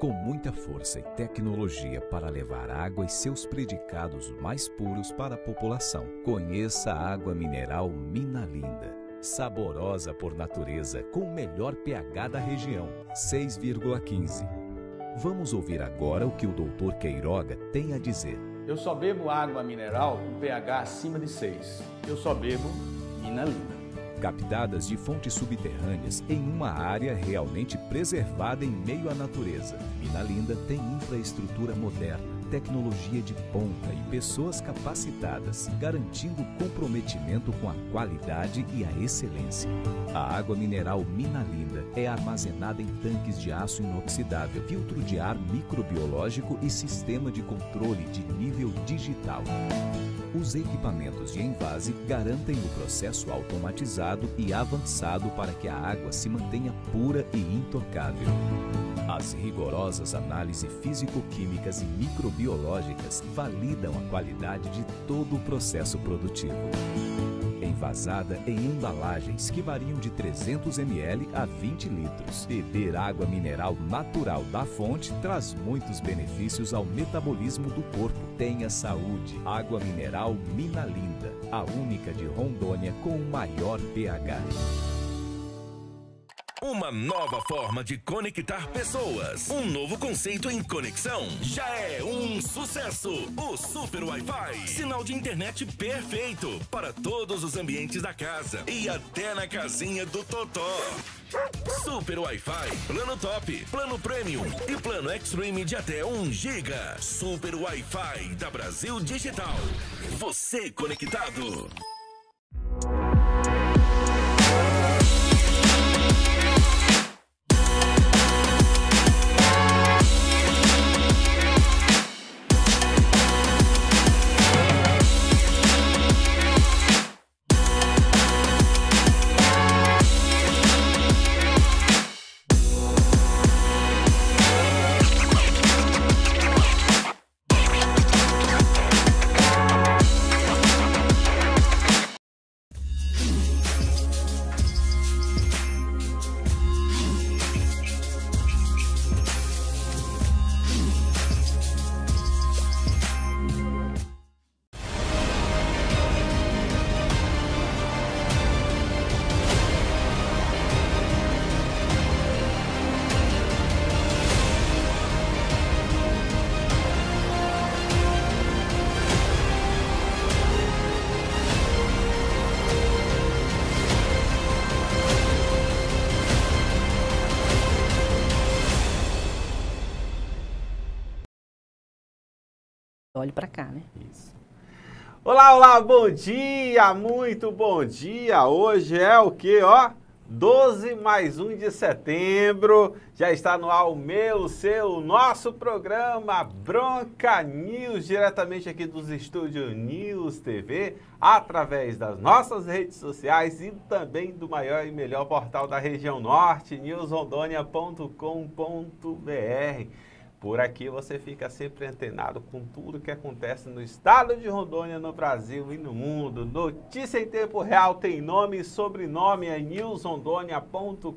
Com muita força e tecnologia para levar água e seus predicados mais puros para a população, conheça a água mineral Mina Linda. Saborosa por natureza, com o melhor pH da região, 6,15. Vamos ouvir agora o que o Dr. Queiroga tem a dizer. Eu só bebo água mineral com pH acima de 6. Eu só bebo Mina Linda captadas de fontes subterrâneas em uma área realmente preservada em meio à natureza. Minalinda tem infraestrutura moderna, tecnologia de ponta e pessoas capacitadas, garantindo comprometimento com a qualidade e a excelência. A água mineral Minalinda é armazenada em tanques de aço inoxidável, filtro de ar microbiológico e sistema de controle de nível digital. Os equipamentos de envase garantem o processo automatizado e avançado para que a água se mantenha pura e intocável. As rigorosas análises físico-químicas e microbiológicas validam a qualidade de todo o processo produtivo envasada em embalagens que variam de 300 ml a 20 litros. Beber água mineral natural da fonte traz muitos benefícios ao metabolismo do corpo. Tenha saúde. Água mineral Mina Linda, a única de Rondônia com o maior pH. Uma nova forma de conectar pessoas. Um novo conceito em conexão. Já é um sucesso! O Super Wi-Fi. Sinal de internet perfeito para todos os ambientes da casa e até na casinha do Totó. Super Wi-Fi, plano top, plano premium e plano extreme de até 1 giga. Super Wi-Fi da Brasil Digital. Você conectado. Olhe para cá, né? Isso. Olá, olá, bom dia, muito bom dia. Hoje é o que, ó? 12 mais 1 de setembro, já está no ar o meu, seu, nosso programa Bronca News, diretamente aqui dos estúdios News TV, através das nossas redes sociais e também do maior e melhor portal da região norte, newsrondônia.com.br. Por aqui você fica sempre antenado com tudo que acontece no estado de Rondônia, no Brasil e no mundo. Notícia em tempo real tem nome e sobrenome é newsrondônia.com.br.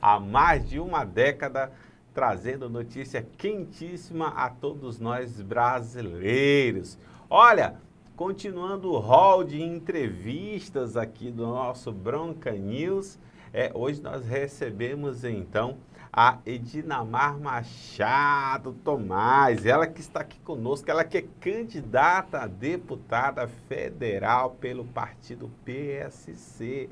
Há mais de uma década trazendo notícia quentíssima a todos nós brasileiros. Olha, continuando o hall de entrevistas aqui do nosso Bronca News, é, hoje nós recebemos então a Edinamar Machado Tomás, ela que está aqui conosco, ela que é candidata a deputada federal pelo partido PSC.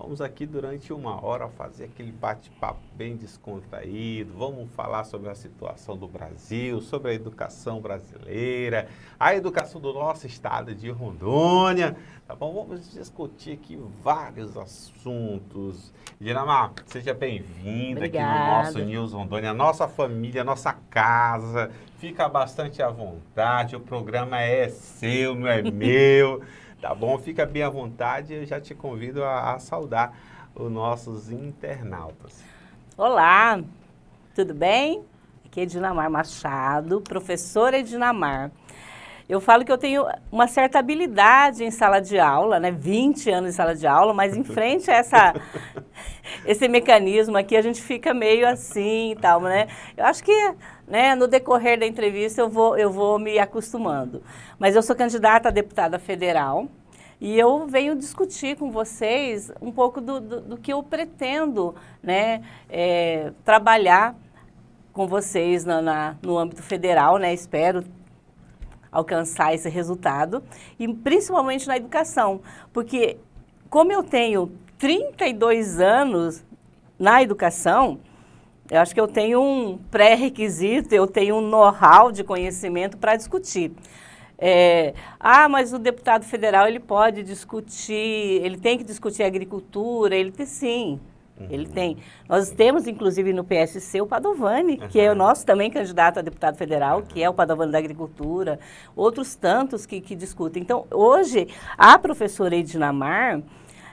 Vamos aqui durante uma hora fazer aquele bate-papo bem descontraído. Vamos falar sobre a situação do Brasil, sobre a educação brasileira, a educação do nosso estado de Rondônia. Tá bom? Vamos discutir aqui vários assuntos. Dinamar, seja bem-vinda aqui no nosso News Rondônia, nossa família, nossa casa. Fica bastante à vontade. O programa é seu, não é meu. Tá bom? Fica bem à vontade. Eu já te convido a, a saudar os nossos internautas. Olá, tudo bem? Aqui é Dinamar Machado, professora Dinamar. Eu falo que eu tenho uma certa habilidade em sala de aula, né? 20 anos em sala de aula, mas em frente a essa, esse mecanismo aqui, a gente fica meio assim e tal, né? Eu acho que né? No decorrer da entrevista eu vou, eu vou me acostumando. Mas eu sou candidata a deputada federal e eu venho discutir com vocês um pouco do, do, do que eu pretendo né, é, trabalhar com vocês na, na, no âmbito federal, né? Espero alcançar esse resultado e principalmente na educação, porque como eu tenho 32 anos na educação, eu acho que eu tenho um pré-requisito, eu tenho um know-how de conhecimento para discutir. É, ah, mas o deputado federal ele pode discutir, ele tem que discutir agricultura, ele tem sim. Ele uhum. tem. Nós temos, inclusive, no PSC o Padovani, uhum. que é o uhum. nosso também candidato a deputado federal, que é o uhum. Padovani da Agricultura, outros tantos que, que discutem. Então, hoje, a professora Edna Mar,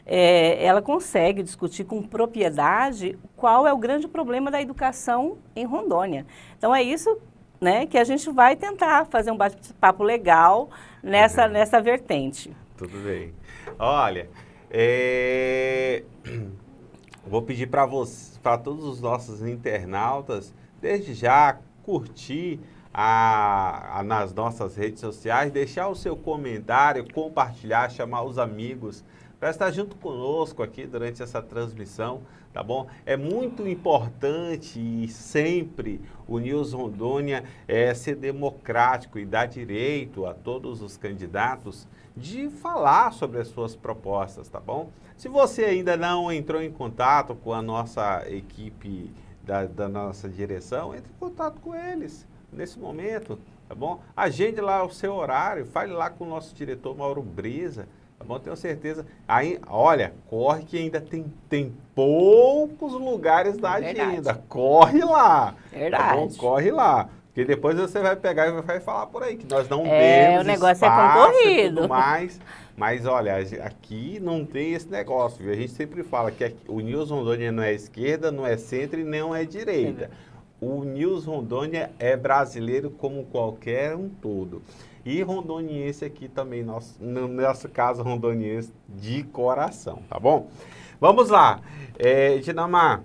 é, ela consegue discutir com propriedade qual é o grande problema da educação em Rondônia. Então é isso né, que a gente vai tentar fazer um bate-papo legal nessa, uhum. nessa vertente. Tudo bem. Olha, é... vou pedir para para todos os nossos internautas, desde já curtir a, a, nas nossas redes sociais, deixar o seu comentário, compartilhar, chamar os amigos para estar junto conosco aqui durante essa transmissão, tá bom? É muito importante e sempre o News Rondônia é ser democrático e dar direito a todos os candidatos de falar sobre as suas propostas, tá bom? Se você ainda não entrou em contato com a nossa equipe da, da nossa direção, entre em contato com eles nesse momento, tá bom? Agende lá o seu horário, fale lá com o nosso diretor Mauro Brisa, Tá bom? Tenho certeza. Aí, olha, corre que ainda tem, tem poucos lugares da é agenda. Corre lá. Verdade. Tá bom? Corre lá. Porque depois você vai pegar e vai falar por aí que nós não é, temos. É, o negócio é concorrido. mais. Mas olha, aqui não tem esse negócio, viu? A gente sempre fala que aqui, o News Rondônia não é esquerda, não é centro e não é direita. É o News Rondônia é brasileiro como qualquer um todo. E rondoniense aqui também, nosso, no nosso caso, rondoniense de coração, tá bom? Vamos lá. É, Dinamar,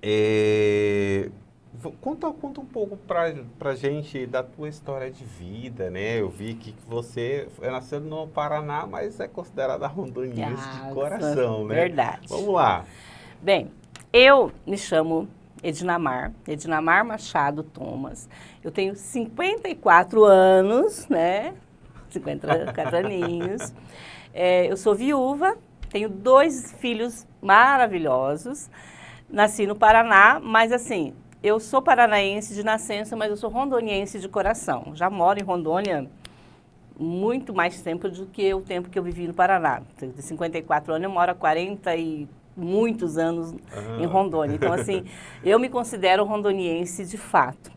é, conta, conta um pouco pra, pra gente da tua história de vida, né? Eu vi que você é nascido no Paraná, mas é considerada rondoniense de ah, é coração, né? Verdade. Vamos lá. Bem, eu me chamo Edinamar, Edinamar Machado Thomas. Eu tenho 54 anos, né? 54 aninhos. É, eu sou viúva, tenho dois filhos maravilhosos. Nasci no Paraná, mas assim, eu sou paranaense de nascença, mas eu sou rondoniense de coração. Já moro em Rondônia muito mais tempo do que o tempo que eu vivi no Paraná. De 54 anos, eu moro há 43 muitos anos ah. em Rondônia. Então, assim, eu me considero rondoniense de fato.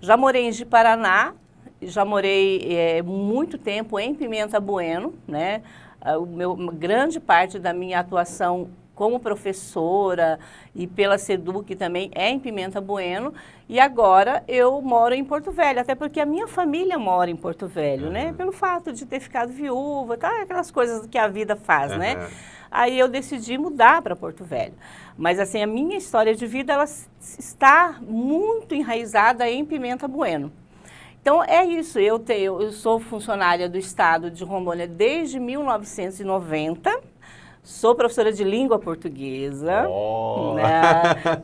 Já morei em Paraná, já morei é, muito tempo em Pimenta Bueno, né? Ah, o meu, grande parte da minha atuação como professora e pela SEDUC também é em Pimenta Bueno. E agora eu moro em Porto Velho, até porque a minha família mora em Porto Velho, uhum. né? Pelo fato de ter ficado viúva, tá? aquelas coisas que a vida faz, uhum. né? Aí eu decidi mudar para Porto Velho. Mas assim, a minha história de vida ela está muito enraizada em Pimenta Bueno. Então é isso, eu, tenho, eu sou funcionária do Estado de Rondônia desde 1990. Sou professora de língua portuguesa. Oh. Né?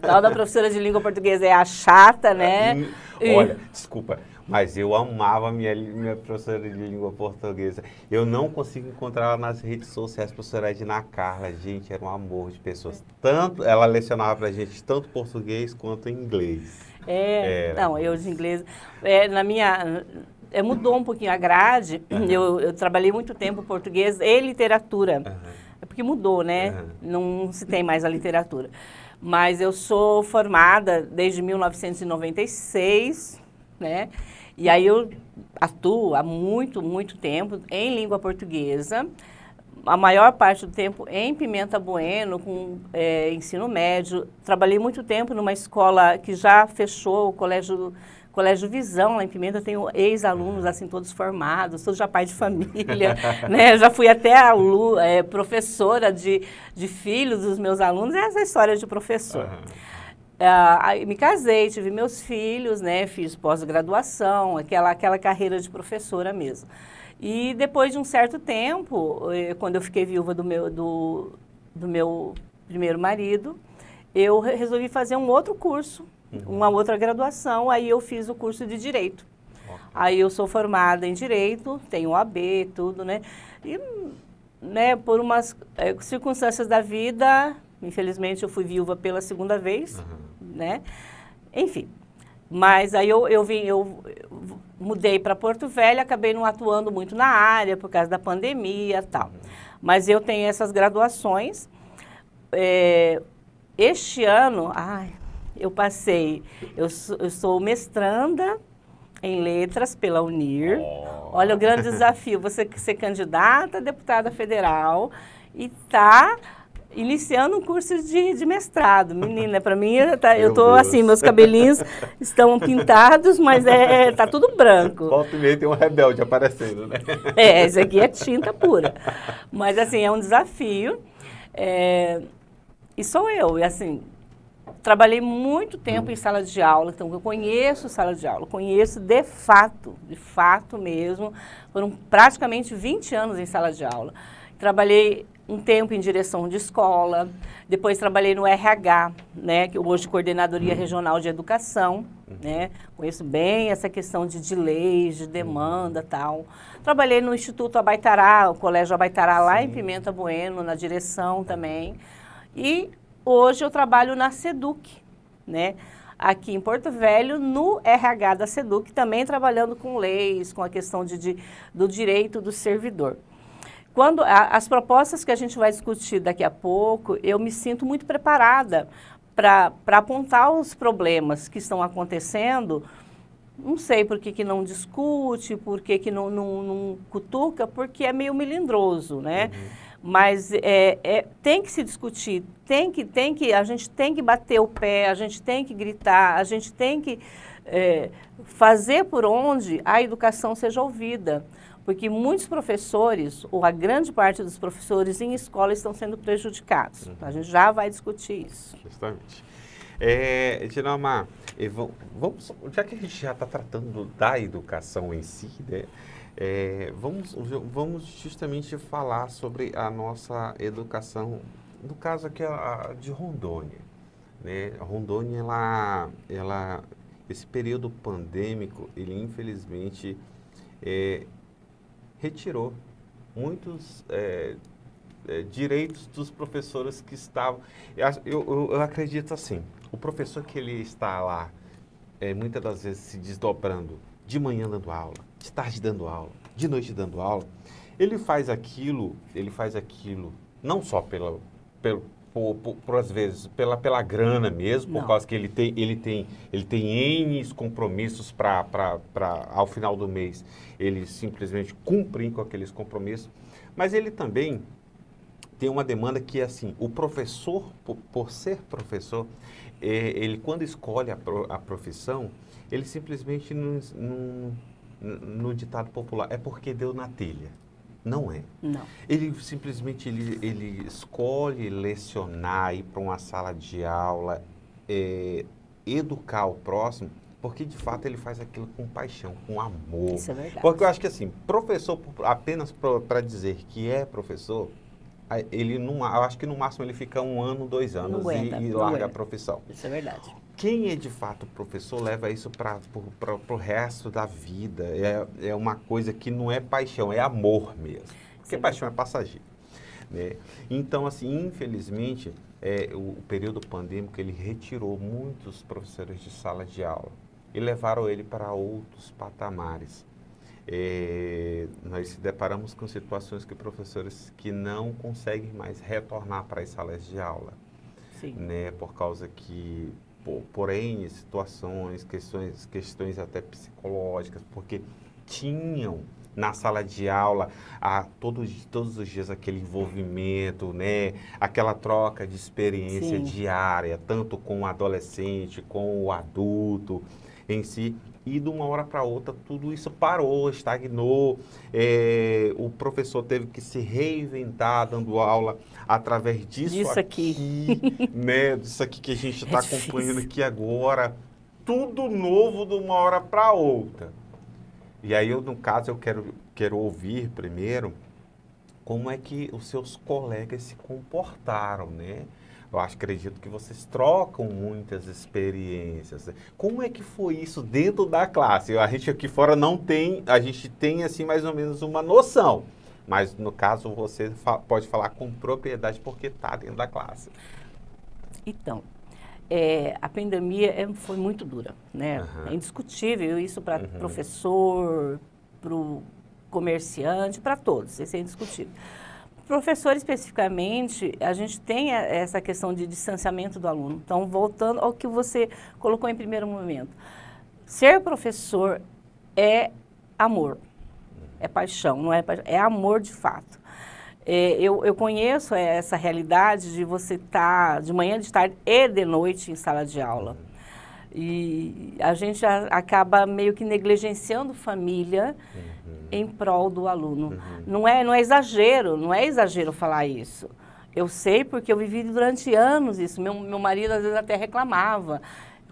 Toda professora de língua portuguesa é a chata, é, né? Olha, e... desculpa. Mas eu amava minha, minha professora de língua portuguesa. Eu não consigo encontrar ela nas redes sociais, professora Edna Carla. Gente, era um amor de pessoas. Tanto, ela lecionava pra gente tanto português quanto inglês. É, era. não, eu de inglês. É, na minha. É, mudou um pouquinho a grade. Uhum. Eu, eu, trabalhei muito tempo português e literatura. Uhum. É porque mudou, né? Uhum. Não se tem mais a literatura. Mas eu sou formada desde 1996, né? E aí eu atuo há muito, muito tempo em língua portuguesa, a maior parte do tempo em Pimenta Bueno, com é, ensino médio. Trabalhei muito tempo numa escola que já fechou, o Colégio, colégio Visão, lá em Pimenta. Tenho ex-alunos, assim, todos formados, sou já pai de família, né? Já fui até é, professora de, de filhos dos meus alunos. Essa é história de professor. Uhum. Uh, me casei, tive meus filhos, né? Fiz pós-graduação, aquela, aquela carreira de professora mesmo. E depois de um certo tempo, eh, quando eu fiquei viúva do meu, do, do meu primeiro marido, eu resolvi fazer um outro curso, uhum. uma outra graduação, aí eu fiz o curso de Direito. Okay. Aí eu sou formada em Direito, tenho OAB, tudo, né? E, né, por umas é, circunstâncias da vida, infelizmente eu fui viúva pela segunda vez, uhum né? Enfim, mas aí eu, eu vim, eu, eu mudei para Porto Velho, acabei não atuando muito na área por causa da pandemia tal. Mas eu tenho essas graduações. É, este ano, ai, eu passei, eu sou, eu sou mestranda em letras pela Unir. Oh. Olha o grande desafio, você ser candidata a deputada federal e tá iniciando um curso de, de mestrado. Menina, para mim, tá, eu tô Deus. assim, meus cabelinhos estão pintados, mas é, é, tá tudo branco. Volta e meia tem um rebelde aparecendo, né? É, isso aqui é tinta pura. Mas assim, é um desafio. É, e sou eu, e assim, trabalhei muito tempo hum. em sala de aula, então eu conheço sala de aula, conheço de fato, de fato mesmo. Foram praticamente 20 anos em sala de aula. Trabalhei um tempo em direção de escola, depois trabalhei no RH, né, que hoje Coordenadoria uhum. Regional de Educação, uhum. né, conheço bem essa questão de, de leis, de demanda uhum. tal. Trabalhei no Instituto Abaitará, o Colégio Abaitará Sim. lá em Pimenta Bueno, na direção também. E hoje eu trabalho na SEDUC, né, aqui em Porto Velho, no RH da SEDUC, também trabalhando com leis, com a questão de, de do direito do servidor. Quando a, as propostas que a gente vai discutir daqui a pouco, eu me sinto muito preparada para apontar os problemas que estão acontecendo. Não sei por que, que não discute, por que, que não, não, não cutuca, porque é meio melindroso, né? Uhum mas é, é, tem que se discutir, tem que, tem que, a gente tem que bater o pé, a gente tem que gritar, a gente tem que é, fazer por onde a educação seja ouvida porque muitos professores, ou a grande parte dos professores em escola estão sendo prejudicados. Uhum. Então, a uhum. gente já vai discutir isso. Justamente. É, vamos, já que a gente já está tratando da educação em si, né, é, vamos, vamos justamente falar sobre a nossa educação, no caso aqui a, de Rondônia. Né? A Rondônia, ela, ela, esse período pandêmico, ele infelizmente é, retirou muitos é, é, direitos dos professores que estavam. Eu, eu, eu, acredito assim: o professor que ele está lá, é, muitas das vezes se desdobrando, de manhã dando aula, de tarde dando aula, de noite dando aula, ele faz aquilo, ele faz aquilo não só pela, pelo, por, por, por às vezes pela, pela grana mesmo, por não. causa que ele tem ele tem ele tem N compromissos para ao final do mês ele simplesmente cumpre com aqueles compromissos, mas ele também tem uma demanda que é assim, o professor por, por ser professor, é, ele quando escolhe a, pro, a profissão, ele simplesmente no, no, no ditado popular é porque deu na telha. Não é. Não. Ele simplesmente ele, ele escolhe lecionar, ir para uma sala de aula, é, educar o próximo, porque de fato ele faz aquilo com paixão, com amor. Isso é verdade. Porque eu acho que assim, professor apenas para dizer que é professor, ele não, eu acho que no máximo ele fica um ano, dois anos aguenta, e, e larga a profissão. Isso é verdade quem é de fato professor leva isso para o resto da vida. É, é uma coisa que não é paixão, é amor mesmo. Porque Sim. paixão é passageiro. Né? Então, assim, infelizmente, é, o, o, período pandêmico ele retirou muitos professores de sala de aula e levaram ele para outros patamares. É, nós se deparamos com situações que professores que não conseguem mais retornar para as salas de aula. Sim. Né, por causa que porém situações, questões, questões até psicológicas, porque tinham na sala de aula a, todos, todos os dias aquele envolvimento, né? aquela troca de experiência Sim. diária, tanto com o adolescente, com o adulto em si. E de uma hora para outra tudo isso parou, estagnou. É, o professor teve que se reinventar dando aula através disso, disso aqui, aqui né? Disso aqui que a gente está é acompanhando aqui agora. Tudo novo de uma hora para outra. E aí, eu, no caso, eu quero, quero ouvir primeiro como é que os seus colegas se comportaram, né? Eu acho, acredito que vocês trocam muitas experiências. Né? Como é que foi isso dentro da classe? A gente aqui fora não tem, a gente tem assim mais ou menos uma noção. Mas no caso você fa pode falar com propriedade porque está dentro da classe. Então, é, a pandemia é, foi muito dura, né? Uhum. É indiscutível isso para uhum. professor, para o comerciante, para todos, isso é indiscutível. Professor, especificamente, a gente tem a, essa questão de distanciamento do aluno. Então, voltando ao que você colocou em primeiro momento. Ser professor é amor é paixão, não é paixão, é amor de fato. É, eu, eu conheço é, essa realidade de você estar tá de manhã, de tarde e de noite em sala de aula. E a gente a, acaba meio que negligenciando família uhum. em prol do aluno. Uhum. Não, é, não é exagero, não é exagero falar isso. Eu sei porque eu vivi durante anos isso. Meu, meu marido às vezes até reclamava.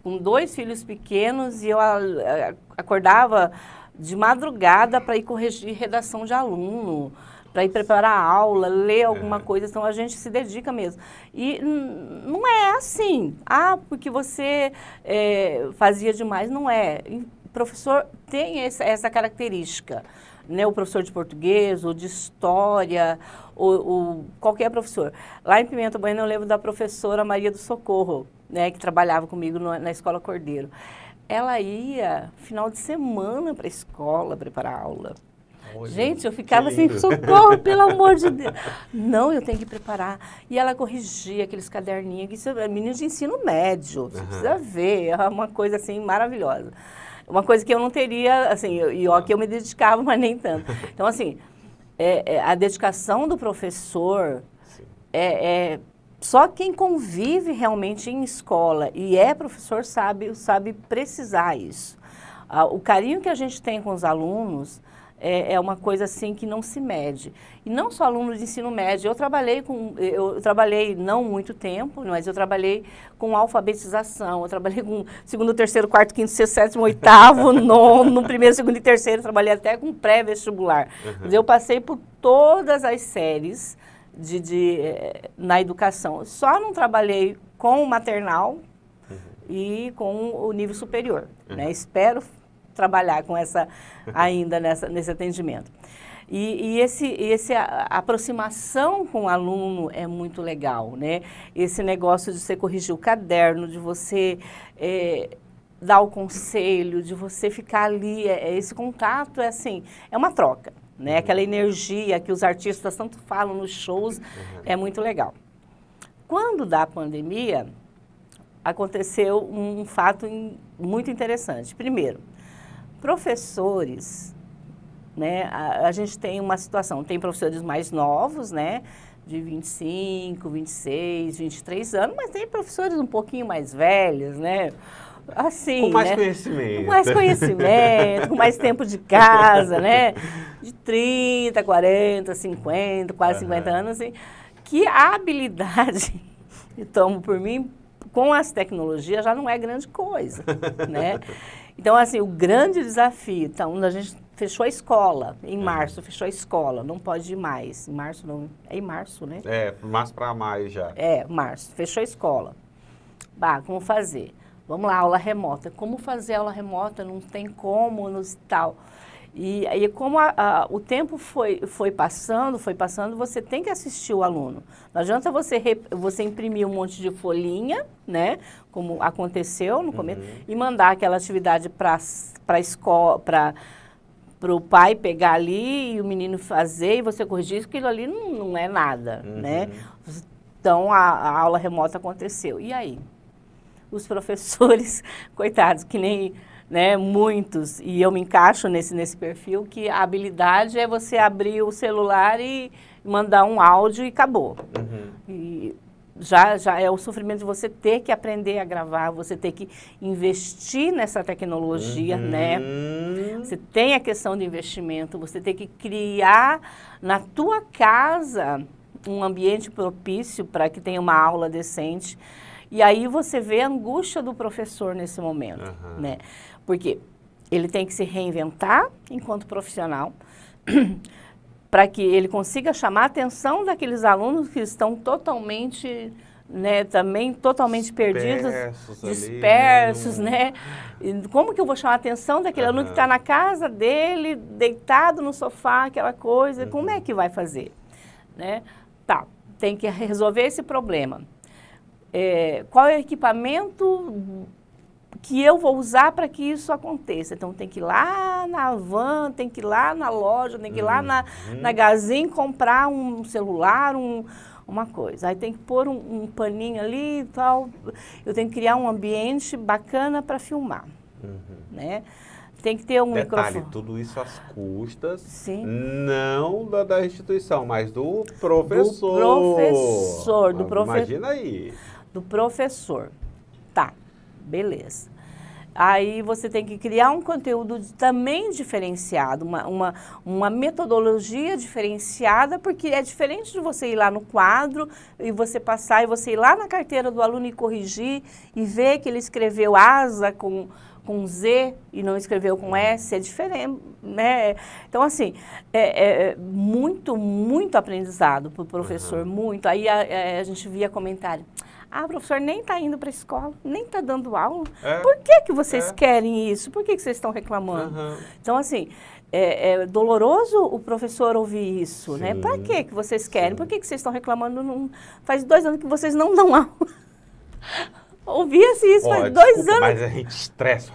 Com dois filhos pequenos e eu a, a, acordava de madrugada para ir corrigir redação de aluno, para ir preparar a aula, ler alguma é. coisa. Então a gente se dedica mesmo. E não é assim. Ah, porque você é, fazia demais. Não é. O professor tem essa, essa característica. Né, o professor de português, ou de história, ou, ou qualquer professor. Lá em Pimenta Bueno eu lembro da professora Maria do Socorro, né, que trabalhava comigo no, na Escola Cordeiro ela ia final de semana para a escola preparar aula. Olha, Gente, eu ficava assim, socorro, pelo amor de Deus. Não, eu tenho que preparar. E ela corrigia aqueles caderninhos, que isso é menino de ensino médio, você uhum. precisa ver, é uma coisa assim maravilhosa. Uma coisa que eu não teria, assim, e ó, que eu me dedicava, mas nem tanto. Então, assim, é, é, a dedicação do professor é, é só quem convive realmente em escola e é professor sabe, sabe precisar isso. Ah, o carinho que a gente tem com os alunos é, é, uma coisa assim que não se mede. E não só alunos de ensino médio, eu trabalhei com, eu trabalhei não muito tempo, mas eu trabalhei com alfabetização, eu trabalhei com segundo, terceiro, quarto, quinto, sexto, sétimo, oitavo, nono, primeiro, segundo e terceiro, trabalhei até com pré-vestibular. Uhum. Eu passei por todas as séries de, de, eh, na educação. Só não trabalhei com o maternal uhum. e com o nível superior. Né? Uhum. Né? Espero trabalhar com essa ainda nessa, nesse atendimento. E, e esse, esse a, a aproximação com o aluno é muito legal, né? Esse negócio de você corrigir o caderno, de você é, dar o conselho, de você ficar ali, é, esse contato é assim, é uma troca né? Uhum. Aquela energia que os artistas tanto falam nos shows, uhum. é muito legal. Quando da pandemia, aconteceu um fato in, muito interessante. Primeiro, professores, né? A, a, gente tem uma situação, tem professores mais novos, né? De 25, 26, 23 anos, mas tem professores um pouquinho mais velhos, né? assim. Com mais né? conhecimento. Com mais conhecimento, com mais tempo de casa, né? De 30, 40, 50, quase uhum. 50 anos, assim, que a habilidade, e tomo por mim, com as tecnologias já não é grande coisa, né? Então, assim, o grande desafio, então, a gente fechou a escola, em uhum. março fechou a escola, não pode ir mais, em março não, é em março, né? É, março para mais já. É, março, fechou a escola. Bah, como fazer? Vamos lá, aula remota. Como fazer aula remota? Não tem como, nos tal. E, e como a, a, o tempo foi, foi passando, foi passando, você tem que assistir o aluno. Não adianta você, rep, você imprimir um monte de folhinha, né? Como aconteceu no começo, uhum. e mandar aquela atividade para a escola, para para o pai pegar ali e o menino fazer e você corrigir, aquilo ali não, não é nada, né? uhum. né? Então, a, a aula remota aconteceu. E aí? os professores, coitados, que nem né, muitos, e eu me encaixo nesse, nesse perfil, que a habilidade é você abrir o celular e mandar um áudio e acabou. Uhum. E já, já é o sofrimento de você ter que aprender a gravar, você ter que investir nessa tecnologia, uhum. né? Você tem a questão do investimento, você tem que criar na tua casa um ambiente propício para que tenha uma aula decente e aí você vê a angústia do professor nesse momento, uhum. né? Porque ele tem que se reinventar enquanto profissional para que ele consiga chamar a atenção daqueles alunos que estão totalmente né, também totalmente perdidos, dispersos, dispersos né? né? Como que eu vou chamar a atenção daquele uhum. aluno que está na casa dele, deitado no sofá, aquela coisa? Uhum. Como é uhum. que vai fazer? Né? Tá, tem que resolver esse problema é, qual é o equipamento que eu vou usar para que isso aconteça. Então tem que ir lá na van, tem que ir lá na loja, tem que ir lá na, hum. na Gazin comprar um celular, um, uma coisa. Aí tem que pôr um, um paninho ali e tal. Eu tenho que criar um ambiente bacana para filmar. Uhum. Né? Tem que ter um Detalhe, microfone. tudo isso às custas, Sim. não da, da instituição, mas do professor. Do professor, do professor. Imagina aí do professor. Tá, beleza. Aí você tem que criar um conteúdo também diferenciado, uma, uma, uma metodologia diferenciada, porque é diferente de você ir lá no quadro e você passar e você ir lá na carteira do aluno e corrigir e ver que ele escreveu asa com, com Z e não escreveu com S, é diferente, né? Então, assim, é, é, é muito, muito aprendizado para o professor, uhum. muito. Aí a, é, a gente via comentário. Ah, professor, nem está indo para a escola, nem está dando aula. É. Por que, que vocês é. querem isso? Por que, que vocês estão reclamando? Uhum. Então, assim, é, é, doloroso o professor ouvir isso, né? Sim. né? Para que, que vocês querem? Sim. Por que, que vocês estão reclamando? Não... Faz dois anos que vocês não dão aula. Ouvia-se isso oh, faz dois anos. Mas a gente estressa.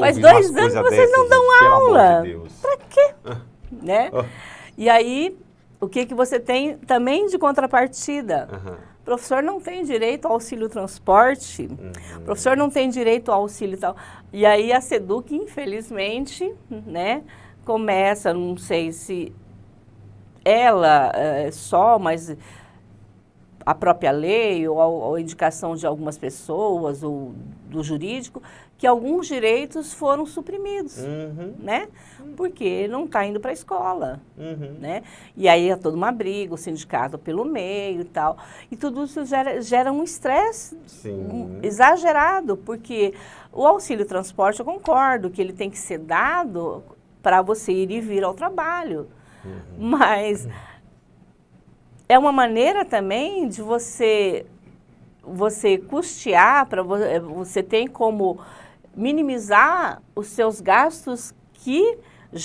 Faz dois anos que vocês não dão gente, aula. De Para quê? Ah. né? Oh. E aí, o que, que você tem também de contrapartida? Uhum o professor não tem direito ao auxílio transporte, uhum. o professor não tem direito ao auxílio tal. E aí a SEDUC, infelizmente, né, começa, não sei se ela é, só, mas a própria lei ou a, ou a indicação de algumas pessoas ou do jurídico, que alguns direitos foram suprimidos, uhum. né? Porque não está indo para a escola, uhum. né? E aí é toda uma briga, o sindicato pelo meio e tal. E tudo isso gera, gera um estresse exagerado, porque o auxílio transporte, eu concordo que ele tem que ser dado para você ir e vir ao trabalho, uhum. mas é uma maneira também de você você custear para eh, você, você tem como minimizar os seus gastos que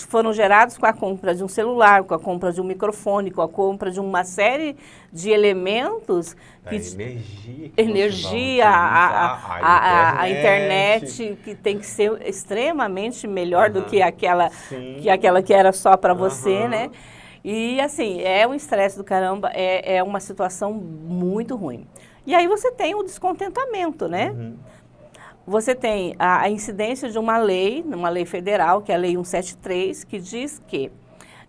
foram gerados com a compra de um celular, com a compra de um microfone, com a compra de uma série de elementos. que energia. Que energia, a, a, a, internet. a, internet. que tem que ser extremamente melhor do que aquela, que aquela que era só para você, né? E assim, é um estresse do caramba, é, é uma situação muito ruim. E aí você tem o descontentamento, né? Uhum. Você tem a, a incidência de uma lei, uma lei federal, que é a Lei 173, que diz que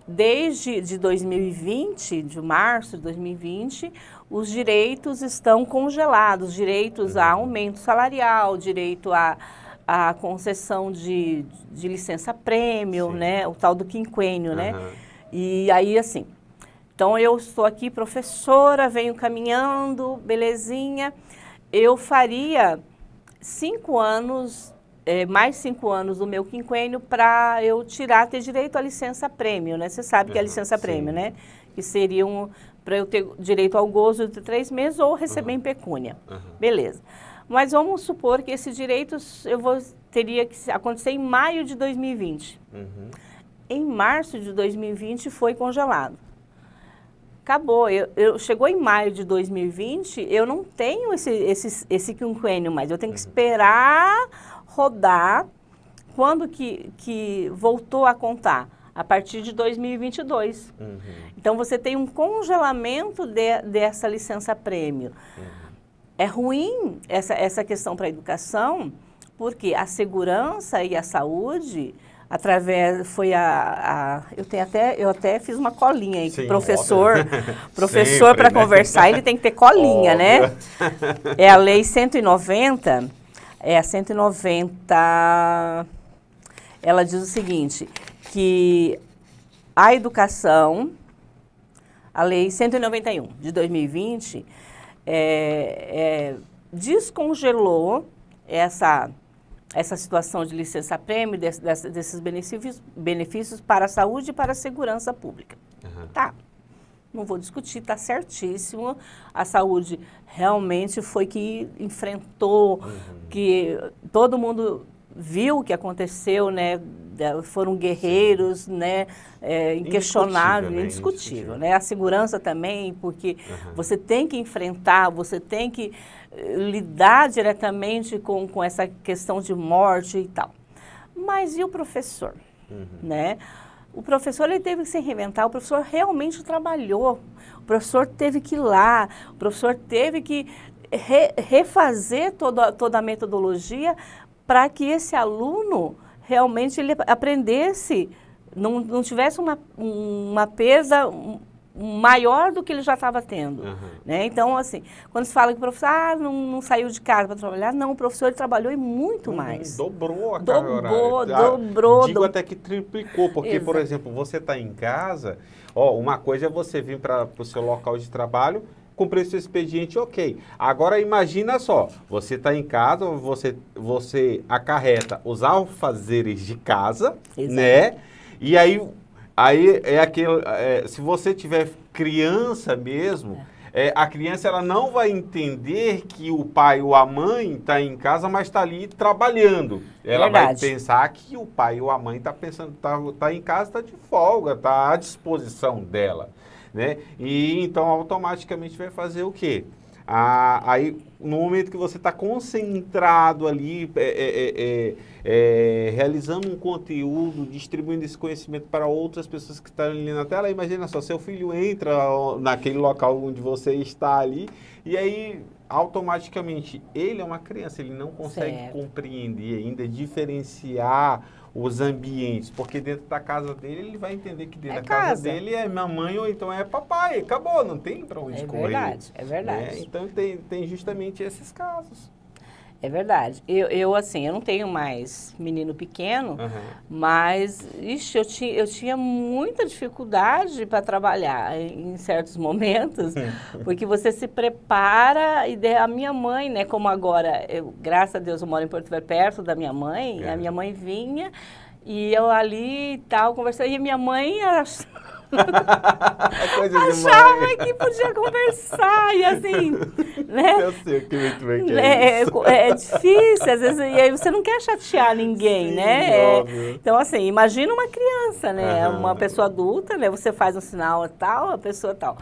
desde de 2020, de março de 2020, os direitos estão congelados, direitos a uhum. aumento salarial, direito a, a concessão de, de licença prêmio, né? O tal do quinquênio, uhum. né? E aí, assim, então eu estou aqui professora, venho caminhando, belezinha, eu faria cinco anos, é, mais cinco anos do meu quinquênio para eu tirar, ter direito à licença prêmio, né? Você sabe que é a licença prêmio, né? Que seria um para eu ter direito ao gozo de três meses ou receber uhum. em pecúnia. Uhum. Beleza. Mas vamos supor que esses direitos eu vou, teria que acontecer em maio de 2020. Uhum. Em março de 2020 foi congelado acabou. Eu, eu, chegou em maio de 2020, eu não tenho esse, esse, esse quinquênio mais. Eu tenho que uhum. esperar rodar quando que, que voltou a contar. A partir de 2022. Uhum. Então, você tem um congelamento de, dessa licença-prêmio. Uhum. É ruim essa, essa questão para a educação, porque a segurança e a saúde através foi a, a, eu tenho até eu até fiz uma colinha aí Sim, professor óbvio. professor para né? conversar ele tem que ter colinha né? óbvio. né é a lei 190 é a 190 ela diz o seguinte que a educação a lei 191 de 2020 é, é, descongelou essa essa situação de licença-prêmio, desses benefícios, benefícios para a saúde e para a segurança pública. Uhum. Tá. Não vou discutir, está certíssimo. A saúde realmente foi que enfrentou, uhum. que todo mundo viu o que aconteceu, né? foram guerreiros, Sim. né, é, inquestionável, indiscutível, né? indiscutível, né? A segurança também, porque uhum. você tem que enfrentar, você tem que eh, lidar diretamente com, com essa questão de morte e tal. Mas e o professor, uhum. né? O professor ele teve que se reinventar, o professor realmente trabalhou, o professor teve que ir lá, o professor teve que re, refazer toda, toda a metodologia para que esse aluno realmente ele aprendesse, não, não tivesse uma, uma pesa maior do que ele já estava tendo. Uhum. Né? Então, assim, quando se fala que o professor ah, não, não saiu de casa para trabalhar, não, o professor trabalhou e muito uhum, mais. Dobrou a dobrou, carga horária. Ah, dobrou, Digo do... até que triplicou, porque, Exato. por exemplo, você está em casa, ó, uma coisa é você vir para o seu local de trabalho cumprir seu expediente, ok. Agora imagina só, você está em casa, você, você acarreta os alfazeres de casa, Exato. né? E aí, aí é aquele. É, se você tiver criança mesmo. É. é a criança ela não vai entender que o pai ou a mãe está em casa, mas está ali trabalhando. Ela Verdade. vai pensar que o pai ou a mãe está pensando, está tá em casa, está de folga, está à disposição dela né? E então automaticamente vai fazer o quê? Ah, aí, no momento que você está concentrado ali, é é, é, é, é, realizando um conteúdo, distribuindo esse conhecimento para outras pessoas que estão ali na tela, imagina só, seu filho entra naquele local onde você está ali, e aí automaticamente ele é uma criança, ele não consegue certo. compreender ainda, diferenciar os ambientes, porque dentro da casa dele ele vai entender que dentro é da casa. casa. dele é mamãe ou então é papai, acabou, não tem para onde é correr. É verdade, é verdade. Né? Então tem, tem justamente esses casos. É verdade. Eu, eu, assim, eu não tenho mais menino pequeno, uhum. mas, ixi, eu, ti, eu tinha muita dificuldade para trabalhar em, certos momentos, porque você se prepara e de, a minha mãe, né, como agora, eu, graças a Deus eu moro em Porto Velho, perto da minha mãe, é. a minha mãe vinha e eu ali e tal, conversando, e a minha mãe... Ela, Coisa Achava que podia conversar e assim, né? Eu sei que muito bem que é, é, é, é, é difícil, às vezes, e aí você não quer chatear ninguém, Sim, né? É, então, assim, imagina uma criança, né? Uma pessoa adulta, né? Você faz um sinal tal, a pessoa tal.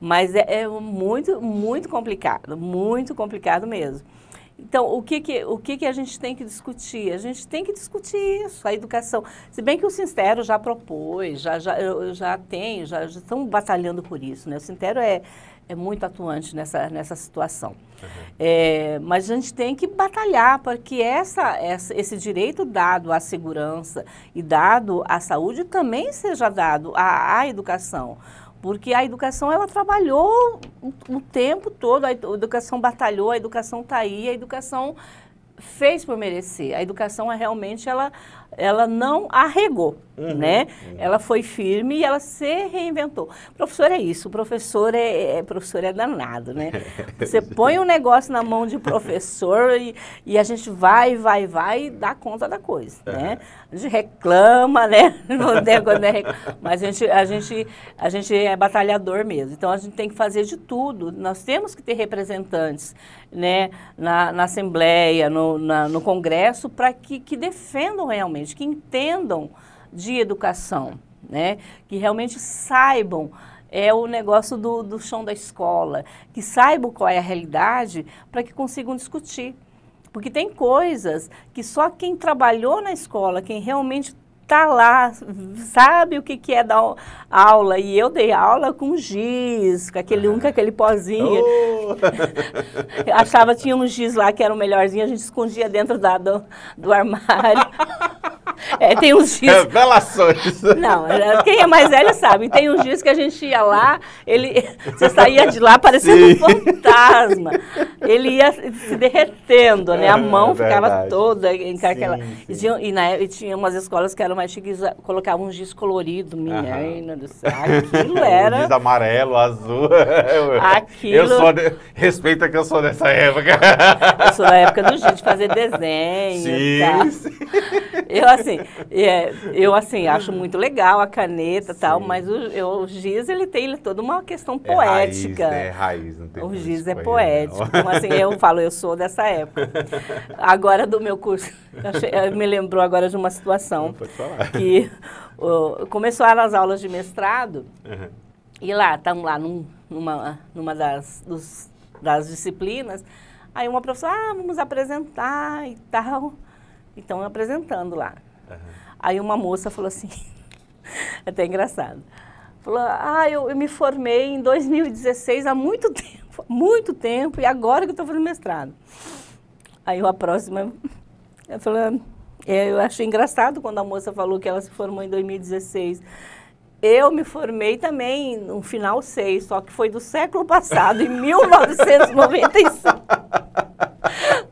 Mas é, é muito, muito complicado, muito complicado mesmo. Então, o que, que, o que, que a gente tem que discutir? A gente tem que discutir isso, a educação. Se bem que o Sintero já propôs, já, já, já tem já, já estão batalhando por isso. Né? O Sintero é, é muito atuante nessa, nessa situação. Uhum. É, mas a gente tem que batalhar para que essa, essa, esse direito dado à segurança e dado à saúde também seja dado à, à educação porque a educação ela trabalhou o tempo todo, a educação batalhou, a educação está aí, a educação fez por merecer. A educação é realmente ela ela não arregou, uhum, né? Uhum. Ela foi firme e ela se reinventou. O professor é isso, o professor é, é professor é danado, né? Você põe um negócio na mão de professor e, e a gente vai, vai, vai e dá conta da coisa, né? A gente reclama, né? É mas a gente, a, gente, a gente é batalhador mesmo, então a gente tem que fazer de tudo. Nós temos que ter representantes, né? Na, na Assembleia, no, na, no Congresso, para que, que defendam realmente realmente, que entendam de educação, né? que realmente saibam é o negócio do, do chão da escola, que saibam qual é a realidade para que consigam discutir. Porque tem coisas que só quem trabalhou na escola, quem realmente tá lá, sabe o que, que é dar aula. E eu dei aula com giz, com aquele, um com aquele pozinho. Oh! Achava tinha um giz lá que era o melhorzinho, a gente escondia dentro da, do, do armário. É, tem uns dias. Revelações. Não, é, quem é mais velho sabe. Tem uns dias que a gente ia lá, ele, você saía de lá parecendo Sim. um fantasma. Ele ia se derretendo, né? A é mão é, ficava toda encarquelada. E, tinha, e, na, e tinha umas escolas que eram mais chiques, colocavam um giz colorido, minha uhum. do céu. Aquilo era. Giz amarelo, azul. Aquilo. Eu sou de... Respeita que eu sou dessa época. Eu sou da época do giz, de fazer desenho. Sim, tá? sim. Eu assim, assim, é, eu assim, acho uhum. muito legal a caneta e tal, mas o, eu, o giz, ele tem ele, é toda uma questão é poética. Raiz, né? É raiz, não tem O giz é né? poético. Então, assim, eu falo, eu sou dessa época. Agora, do meu curso, achei, me lembrou agora de uma situação. Que oh, começou as aulas de mestrado, uhum. e lá, estamos tá lá num, numa, numa das, dos, das disciplinas, Aí uma professora, ah, vamos apresentar e tal. Então, apresentando lá. Uhum. Aí uma moça falou assim, até engraçado, falou, ah, eu, eu, me formei em 2016 há muito tempo, muito tempo, e agora que eu estou fazendo mestrado. Aí a próxima, eu falei, é, eu achei engraçado quando a moça falou que ela se formou em 2016. Eu me formei também no final 6, só que foi do século passado, em 1995.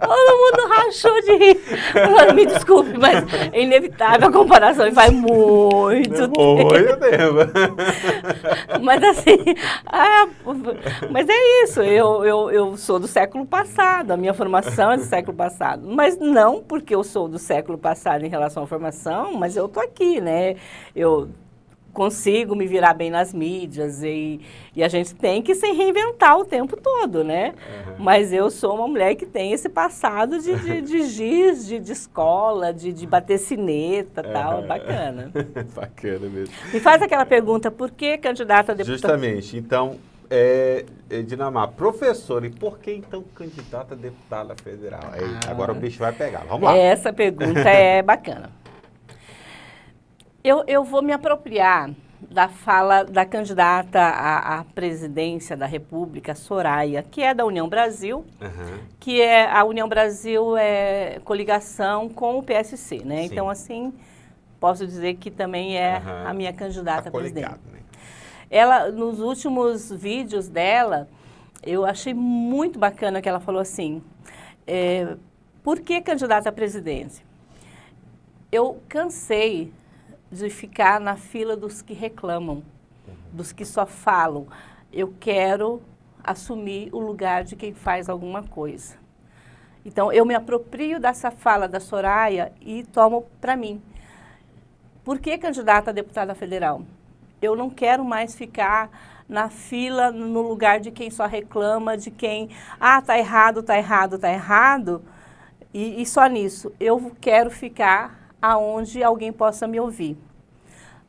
Todo mundo rachou de rir. me desculpe, mas é inevitável a comparação e faz muito é Muito tempo. Mas assim, é, mas é isso. Eu, eu, eu sou do século passado, a minha formação é do século passado. Mas não porque eu sou do século passado em relação à formação, mas eu tô aqui, né? Eu consigo me virar bem nas mídias e, e a gente tem que se reinventar o tempo todo, né? Uhum. Mas eu sou uma mulher que tem esse passado de, de, de giz, de, de escola, de, de bater sineta e uhum. tal, bacana. bacana mesmo. Me faz aquela pergunta, por que candidata a deputada? Justamente, então, é, é Dinamar, professora, e por que então candidata a deputada federal? Aí, ah. Agora o bicho vai pegar, vamos lá. Essa pergunta é bacana. Eu, eu vou me apropriar da fala da candidata à, à, presidência da República, Soraya, que é da União Brasil, uhum. que é a União Brasil é coligação com o PSC, né? Sim. Então, assim, posso dizer que também é uhum. a minha candidata tá coligado, presidente. Né? Ela, nos últimos vídeos dela, eu achei muito bacana que ela falou assim, é, por que candidata à presidência? Eu cansei de ficar na fila dos que reclamam, uhum. dos que só falam. Eu quero assumir o lugar de quem faz alguma coisa. Então, eu me aproprio dessa fala da Soraya e tomo para mim. Por que candidata a deputada federal? Eu não quero mais ficar na fila, no lugar de quem só reclama, de quem, ah, tá errado, tá errado, tá errado, e, e só nisso. Eu quero ficar aonde alguém possa me ouvir.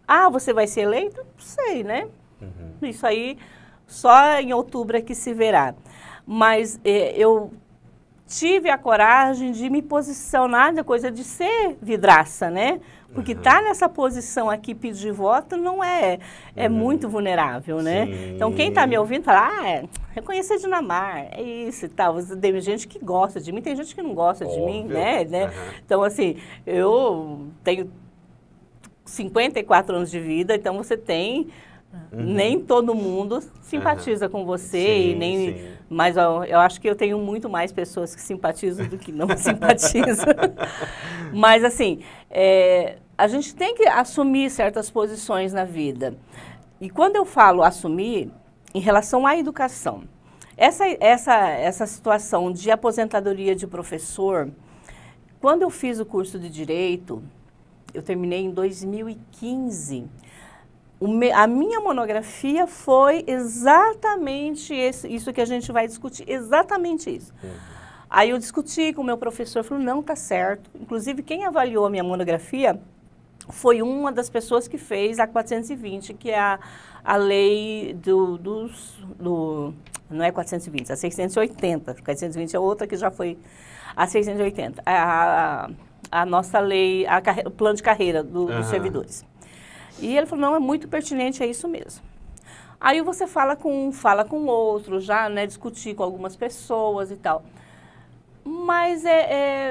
Ah, você vai ser eleito? Não sei, né? Uhum. Isso aí só em outubro é que se verá. Mas eh, eu tive a coragem de me posicionar na coisa de ser vidraça, né? Porque estar uhum. tá nessa posição aqui pedir voto não é, é uhum. muito vulnerável, né? Sim. Então, quem está me ouvindo fala, ah, é, reconhecer a Dinamar, é isso e tal. Tem gente que gosta de mim, tem gente que não gosta Óbvio. de mim, né? né? Uhum. Então, assim, eu tenho 54 anos de vida, então você tem... Uhum. Nem todo mundo simpatiza com você sim, e nem... Sim. Mas eu, eu acho que eu tenho muito mais pessoas que simpatizam do que não simpatizam. mas, assim, é, a gente tem que assumir certas posições na vida. E quando eu falo assumir, em relação à educação, essa, essa, essa situação de aposentadoria de professor, quando eu fiz o curso de Direito, eu terminei em 2015. a minha monografia foi exatamente esse, isso que a gente vai discutir, exatamente isso. Uhum. Aí eu discuti com o meu professor, falou, não, tá certo. Inclusive, quem avaliou a minha monografia foi uma das pessoas que fez a 420, que é a, a lei do, dos. Do, não é 420, a 680. 420 é outra que já foi. A 680. É a, a, a nossa lei, a carreira, o plano de carreira do, uhum. dos servidores. E ele falou: não, é muito pertinente, é isso mesmo. Aí você fala com um, fala com outro, já né, discutir com algumas pessoas e tal. Mas é,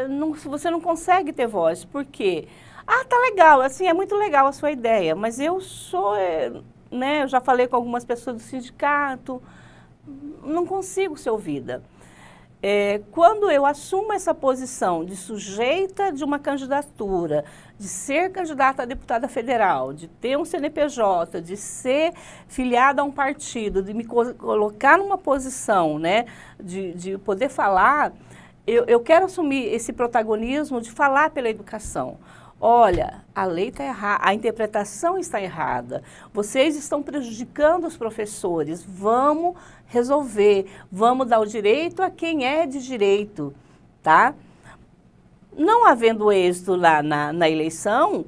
é não, você não consegue ter voz, porque quê? Ah, tá legal, assim, é muito legal a sua ideia, mas eu sou, eh, né, eu já falei com algumas pessoas do sindicato, não consigo ser ouvida. É, quando eu assumo essa posição de sujeita de uma candidatura, de ser candidata a deputada federal, de ter um CNPJ, de ser filiada a um partido, de me co colocar numa posição, né, de, de poder falar, eu, eu quero assumir esse protagonismo de falar pela educação olha, a lei está errada, a interpretação está errada, vocês estão prejudicando os professores, vamos resolver, vamos dar o direito a quem é de direito, tá? Não havendo êxito lá na, na eleição,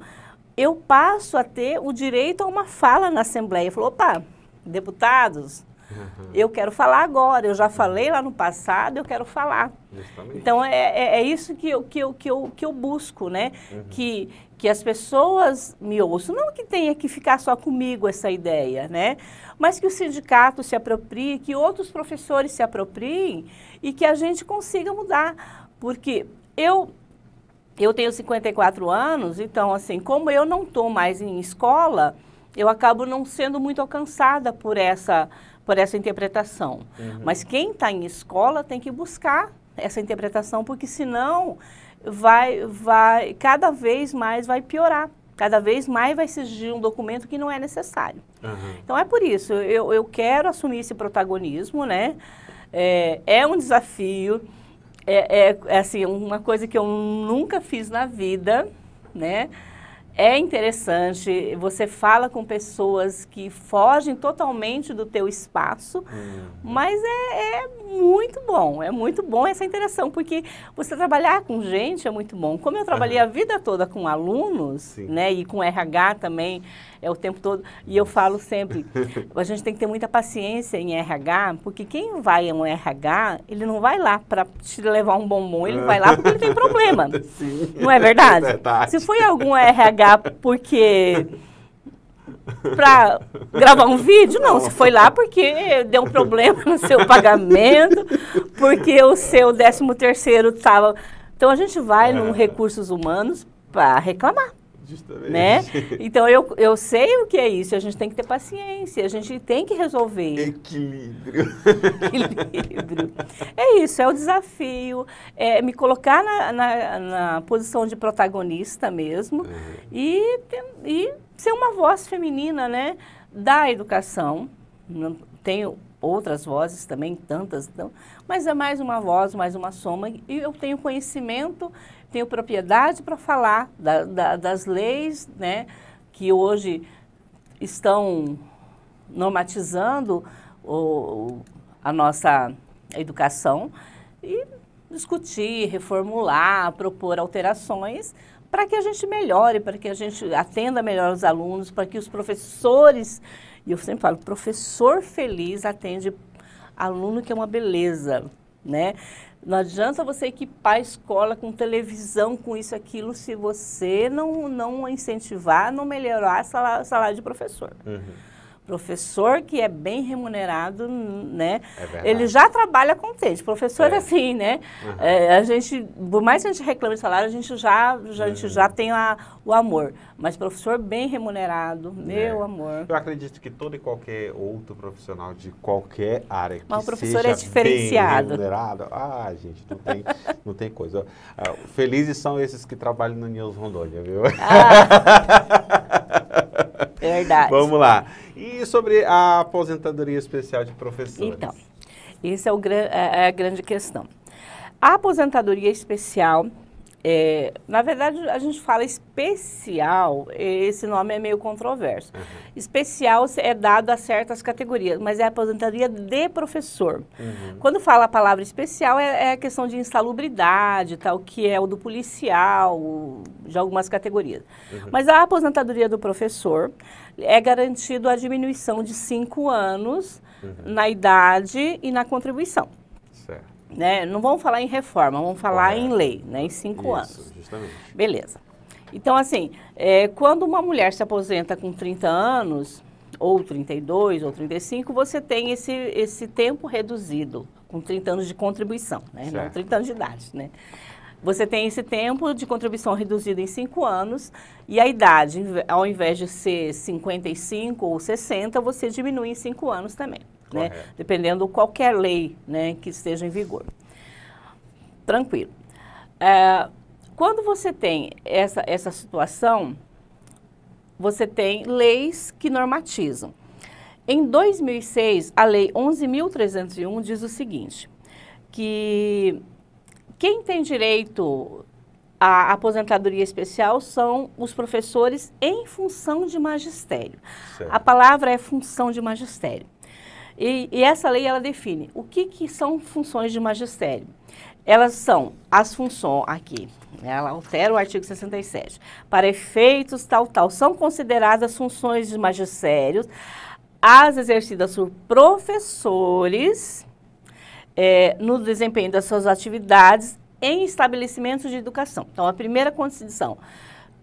eu passo a ter o direito a uma fala na Assembleia. Falou, opa, deputados, uhum. eu quero falar agora, eu já falei lá no passado, eu quero falar. Então, é, é, é, isso que eu, que, eu, que, eu, que eu busco, né? Uhum. Que, que as pessoas me ouçam. Não que tenha que ficar só comigo essa ideia, né? Mas que o sindicato se aproprie, que outros professores se apropriem e que a gente consiga mudar. Porque eu eu tenho 54 anos, então, assim, como eu não estou mais em escola, eu acabo não sendo muito alcançada por essa, por essa interpretação. Uhum. Mas quem está em escola tem que buscar essa interpretação, porque senão vai, vai, cada vez mais vai piorar. Cada vez mais vai surgir um documento que não é necessário. Uhum. Então é por isso, eu, eu quero assumir esse protagonismo, né? É, é um desafio, é, é, é assim, uma coisa que eu nunca fiz na vida, né? é interessante, você fala com pessoas que fogem totalmente do teu espaço, uhum. mas é, é, muito bom, é muito bom essa interação, porque você trabalhar com gente é muito bom. Como eu trabalhei uhum. a vida toda com alunos, Sim. né, e com RH também, é o tempo todo. E eu falo sempre, a gente tem que ter muita paciência em RH, porque quem vai a um RH, ele não vai lá para te levar um bombom, ele vai lá porque ele tem problema. Sim, não é verdade? É verdade? Se foi algum RH porque para gravar um vídeo? Não, você foi lá porque deu um problema no seu pagamento, porque o seu 13 terceiro estava... Então, a gente vai é. no Recursos Humanos para reclamar. Justamente. Né? Então eu, eu sei o que é isso, a gente tem que ter paciência, a gente tem que resolver. Equilíbrio. Equilíbrio. É isso, é o desafio, é me colocar na, na, na posição de protagonista mesmo uhum. e, e ser uma voz feminina né, da educação. Tenho outras vozes também, tantas, então, mas é mais uma voz, mais uma soma, e eu tenho conhecimento tenho propriedade para falar da, da, das leis né, que hoje estão normatizando o, a nossa educação e discutir, reformular, propor alterações para que a gente melhore, para que a gente atenda melhor os alunos, para que os professores, e eu sempre falo, professor feliz atende aluno que é uma beleza, né? Não adianta você equipar a escola com televisão, com isso, aquilo, se você não, não incentivar, não melhorar o salário, de professor. Uhum. Professor que é bem remunerado, né? É ele já trabalha com texto. Professor, é. assim, né? Uhum. É, a gente, por mais que a gente reclame de salário, a gente já, já, uhum. a gente uhum. já tem a, o amor. Mas professor bem remunerado, é. meu amor. Eu acredito que todo e qualquer outro profissional de qualquer área que Mas o professor é seja é diferenciado. bem remunerado, ah, gente, não tem, não tem coisa. Ah, felizes são esses que trabalham no News Rondônia, viu? Ah. Verdade. Vamos lá. E sobre a aposentadoria especial de professores? Então, isso é, o, é, é a grande questão. A aposentadoria especial é, na verdade, a gente fala especial, esse nome é meio controverso. Uhum. Especial é dado a certas categorias, mas é a aposentadoria de professor. Uhum. Quando fala a palavra especial, é, é, a questão de insalubridade, tal, que é o do policial, de algumas categorias. Uhum. Mas a aposentadoria do professor é garantido a diminuição de cinco anos uhum. na idade e na contribuição né? Não vamos falar em reforma, vamos falar ah, em lei, né? Em cinco isso, anos. Justamente. Beleza. Então, assim, é, quando uma mulher se aposenta com 30 anos, ou 32, ou 35, você tem esse, esse tempo reduzido, com 30 anos de contribuição, né? Certo. Não 30 anos de idade, né? Você tem esse tempo de contribuição reduzido em 5 anos e a idade, ao invés de ser 55 ou 60, você diminui em 5 anos também né? dependendo de qualquer lei né, que esteja em vigor. Tranquilo. É, quando você tem essa, essa situação, você tem leis que normatizam. Em 2006, a Lei 11.301 diz o seguinte, que quem tem direito à aposentadoria especial são os professores em função de magistério. Certo. A palavra é função de magistério. E, e essa lei ela define o que, que são funções de magistério. Elas são as funções aqui, ela altera o artigo 67. Para efeitos tal tal são consideradas funções de magistério as exercidas por professores é, no desempenho das suas atividades em estabelecimentos de educação. Então, a primeira condição,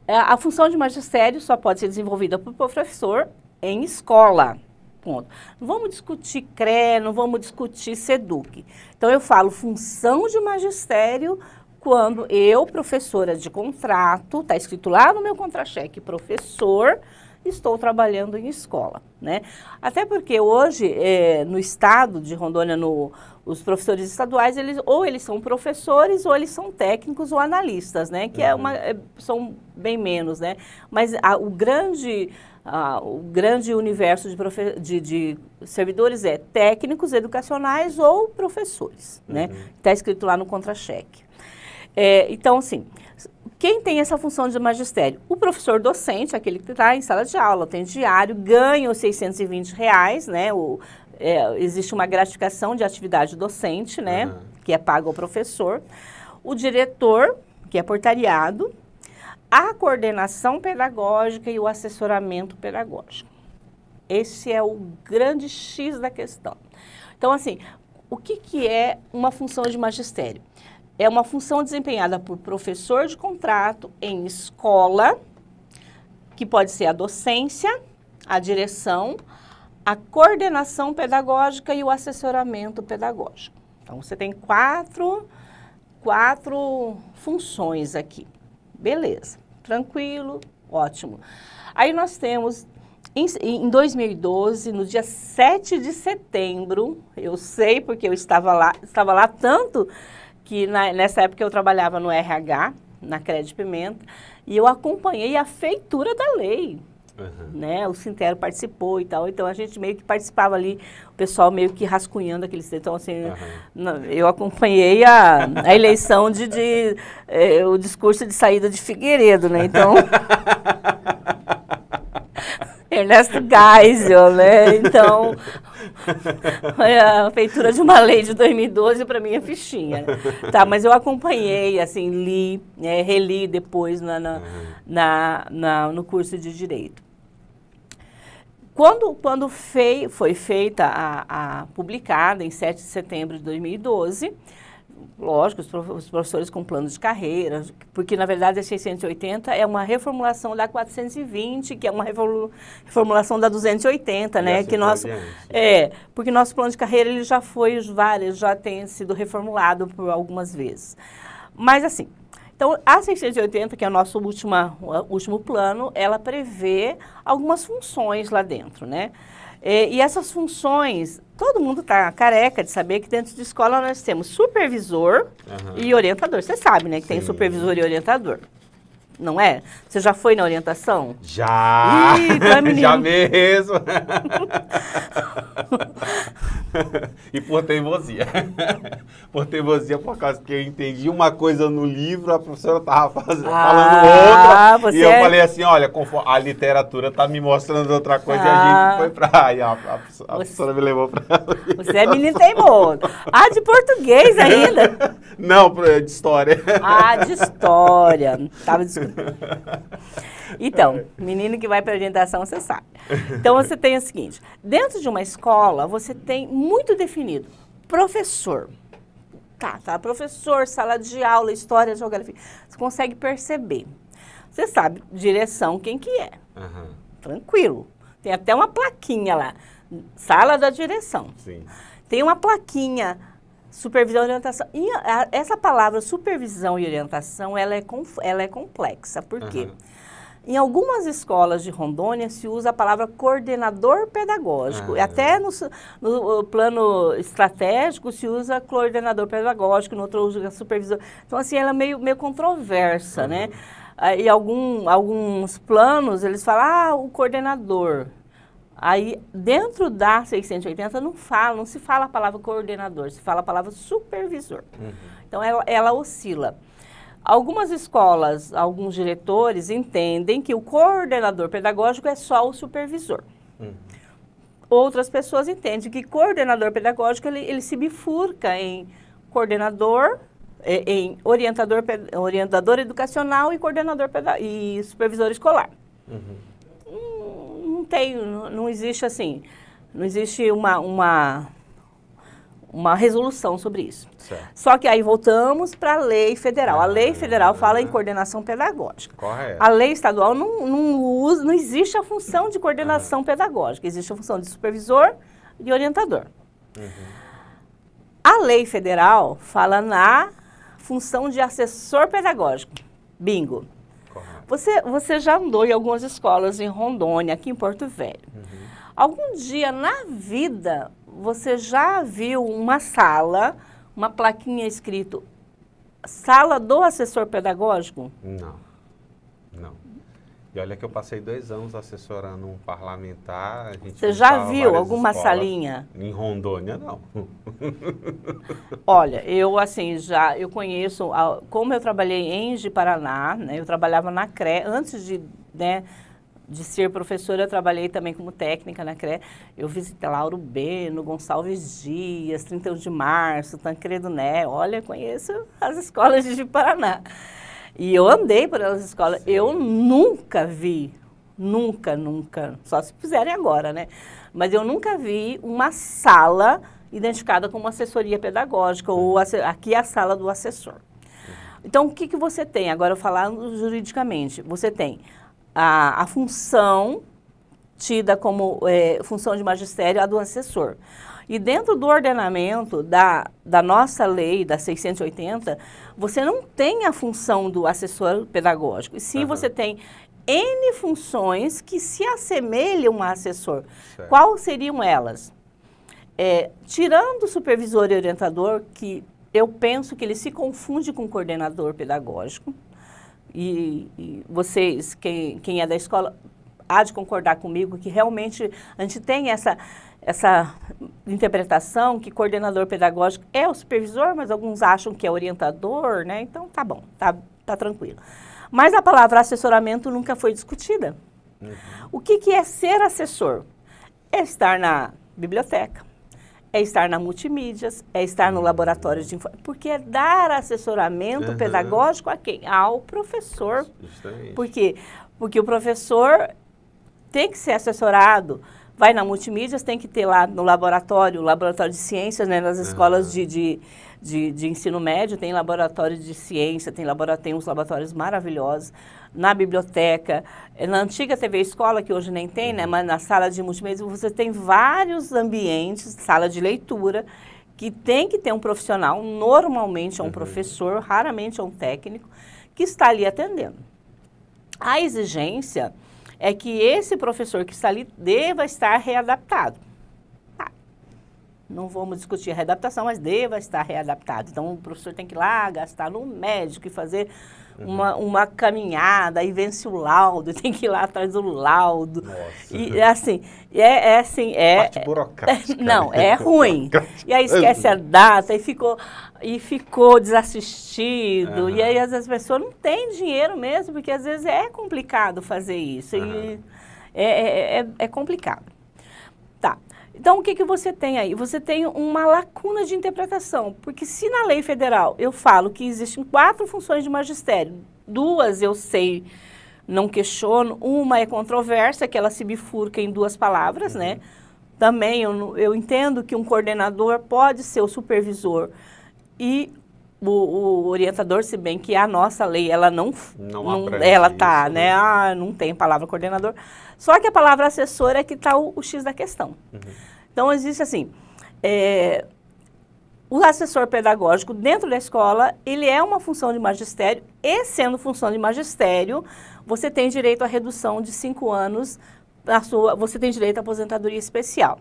é, a função de magistério só pode ser desenvolvida por professor em escola ponto. Não vamos discutir CRE, não vamos discutir SEDUC. Então, eu falo função de magistério quando eu, professora de contrato, está escrito lá no meu contra-cheque, professor, estou trabalhando em escola, né? Até porque hoje, é, no estado de Rondônia, no, os professores estaduais, eles, ou eles são professores, ou eles são técnicos ou analistas, né? Que uhum. é uma, é, são bem menos, né? Mas a, o grande ah, o grande universo de, de, de, servidores é técnicos, educacionais ou professores, né? Está uhum. escrito lá no contra-cheque. É, então, assim, quem tem essa função de magistério? O professor docente, aquele que está em sala de aula, tem diário, ganha os 620 reais, né? O, é, existe uma gratificação de atividade docente, né? Uhum. Que é paga ao professor. O diretor, que é portariado, a coordenação pedagógica e o assessoramento pedagógico. Esse é o grande X da questão. Então, assim, o que, que é uma função de magistério? É uma função desempenhada por professor de contrato em escola, que pode ser a docência, a direção, a coordenação pedagógica e o assessoramento pedagógico. Então, você tem quatro, quatro funções aqui. Beleza tranquilo, ótimo. Aí nós temos em, em, 2012, no dia 7 de setembro, eu sei porque eu estava lá, estava lá tanto que na, nessa época eu trabalhava no RH, na Crédito Pimenta, e eu acompanhei a feitura da lei. Uhum. Né? O Sintero participou e tal. Então a gente meio que participava ali, o pessoal meio que rascunhando aqueles. Então, assim, uhum. eu acompanhei a, a eleição de, de eh, o discurso de saída de Figueiredo, né? Então. Ernesto Geisel, né? Então, é a feitura de uma lei de 2012 para mim é fichinha. Tá, mas eu acompanhei, assim, li, né, reli depois na, na, uhum. na, na, no curso de Direito. Quando, quando fei, foi feita, a, a, publicada em 7 de setembro de 2012, lógico, os, prof, os professores com plano de carreira, porque na verdade a 680 é uma reformulação da 420, que é uma reformulação da 280, né? que nosso é, é, porque nosso plano de carreira ele já foi várias, já tem sido reformulado por algumas vezes. Mas assim, então, a 680, que é o nosso última, último plano, ela prevê algumas funções lá dentro, né? E, e essas funções, todo mundo está careca de saber que dentro de escola nós temos supervisor uhum. e orientador. Você sabe, né, que Sim. tem supervisor e orientador não é? Você já foi na orientação? Já! Ih, é já mesmo! e por teimosia. Por teimosia, por causa que eu entendi uma coisa no livro, a professora estava fazendo, ah, falando outra. E eu é... falei assim: olha, a literatura está me mostrando outra coisa ah, e a gente ah. foi para. E a, a, a professora me levou para. Você é menino teimoso. Ah, de português ainda? Não, é de história. Ah, de história. Tava discutindo então, é. menino que vai para orientação, você sabe. Então, você tem o seguinte: dentro de uma escola, você tem muito definido professor. Tá, tá, professor, sala de aula, história, geografia. Você consegue perceber. Você sabe direção quem que é. Uhum. Tranquilo. Tem até uma plaquinha lá. Sala da direção. Sim. Tem uma plaquinha Supervisão e orientação. E a, essa palavra supervisão e orientação, ela é, ela é complexa. Por quê? Uhum. Em algumas escolas de Rondônia se usa a palavra coordenador pedagógico. Ah, Até no, no, plano estratégico se usa coordenador pedagógico, no outro usa supervisor. Então, assim, ela é meio, meio controversa, uhum. né? e algum, alguns planos, eles falam, ah, o coordenador. Aí, dentro da 680, não fala, não se fala a palavra coordenador, se fala a palavra supervisor. Uhum. Então, ela, ela oscila. Algumas escolas, alguns diretores entendem que o coordenador pedagógico é só o supervisor. Uhum. Outras pessoas entendem que coordenador pedagógico ele, ele se bifurca em coordenador, eh, em orientador, orientador educacional e coordenador e supervisor escolar. Uhum não tem, não existe assim, não existe uma, uma, uma resolução sobre isso. Certo. Só que aí voltamos para a lei federal. Ah, a lei federal fala em coordenação pedagógica. Correto. A lei estadual não, não, usa, não existe a função de coordenação ah. pedagógica, existe a função de supervisor e orientador. Uhum. A lei federal fala na função de assessor pedagógico. Bingo. Você, você já andou em algumas escolas em Rondônia, aqui em Porto Velho. Uhum. Algum dia na vida você já viu uma sala, uma plaquinha escrito sala do assessor pedagógico? Não. Não. E olha que eu passei dois anos assessorando um parlamentar. Você já viu alguma salinha? Em Rondônia, não. olha, eu assim já eu conheço, como eu trabalhei em de Paraná, né, eu trabalhava na CRE, antes de, né, de ser professora, eu trabalhei também como técnica na CRE. Eu visitei Lauro Beno, Gonçalves Dias, 31 de março, Tancredo Né. Olha, conheço as escolas de Paraná. E eu andei por elas escolas. Sim. Eu nunca vi, nunca, nunca, só se fizerem agora, né? Mas eu nunca vi uma sala identificada como assessoria pedagógica ou hum. aqui é a sala do assessor. Então, o que, que você tem? Agora, falando juridicamente, você tem a, a função tida como é, função de magistério, a do assessor. E dentro do ordenamento da, da nossa lei, da 680, você não tem a função do assessor pedagógico, e sim uhum. você tem N funções que se assemelham a assessor. Certo. Qual seriam elas? É, tirando o supervisor e orientador, que eu penso que ele se confunde com coordenador pedagógico, e, e vocês, quem, quem é da escola, há de concordar comigo que realmente a gente tem essa essa interpretação que coordenador pedagógico é o supervisor, mas alguns acham que é orientador, né? Então tá bom, tá, tá tranquilo. Mas a palavra assessoramento nunca foi discutida. Uhum. O que, que é ser assessor? É estar na biblioteca, é estar na multimídias, é estar no laboratório de informação. porque é dar assessoramento uhum. pedagógico a quem? Ao professor. Justamente. Por quê? Porque o professor tem que ser assessorado vai na multimídia, tem que ter lá no laboratório, laboratório de ciências, né, nas escolas de, de, de, de ensino médio, tem laboratório de ciência, tem, labora, tem uns laboratórios maravilhosos, na biblioteca, eh, na antiga TV Escola, que hoje nem tem, né, uhum. mas na sala de multimídia, você tem vários ambientes, sala de leitura, que tem que ter um profissional, normalmente é um uhum. professor, raramente é um técnico, que está ali atendendo. A exigência é que esse professor que está ali deva estar readaptado. Tá. Não vamos discutir a readaptação, mas deva estar readaptado. Então, o professor tem que ir lá, gastar no médico e fazer uhum. uma, uma caminhada, aí vence o laudo, tem que ir lá atrás do laudo. Nossa. E assim, é, é assim, é. Parte é, burocrática. Não, né? é ruim. E aí esquece a data e ficou, e ficou desassistido. Uhum. E aí às vezes não têm dinheiro mesmo, porque às vezes é complicado fazer isso. Uhum. E é, é, é, é complicado. Então, o que, que você tem aí? Você tem uma lacuna de interpretação, porque se na lei federal eu falo que existem quatro funções de magistério, duas eu sei, não questiono, uma é controversa, que ela se bifurca em duas palavras, né? Uhum. Também eu, eu entendo que um coordenador pode ser o supervisor e o, o, orientador, se bem que a nossa lei, ela não, não, não ela tá, isso, né? né? Ah, não tem palavra coordenador. Só que a palavra assessor é que está o, o, X da questão. Uhum. Então existe assim, é, o assessor pedagógico dentro da escola, ele é uma função de magistério e sendo função de magistério, você tem direito à redução de cinco anos na sua, você tem direito à aposentadoria especial.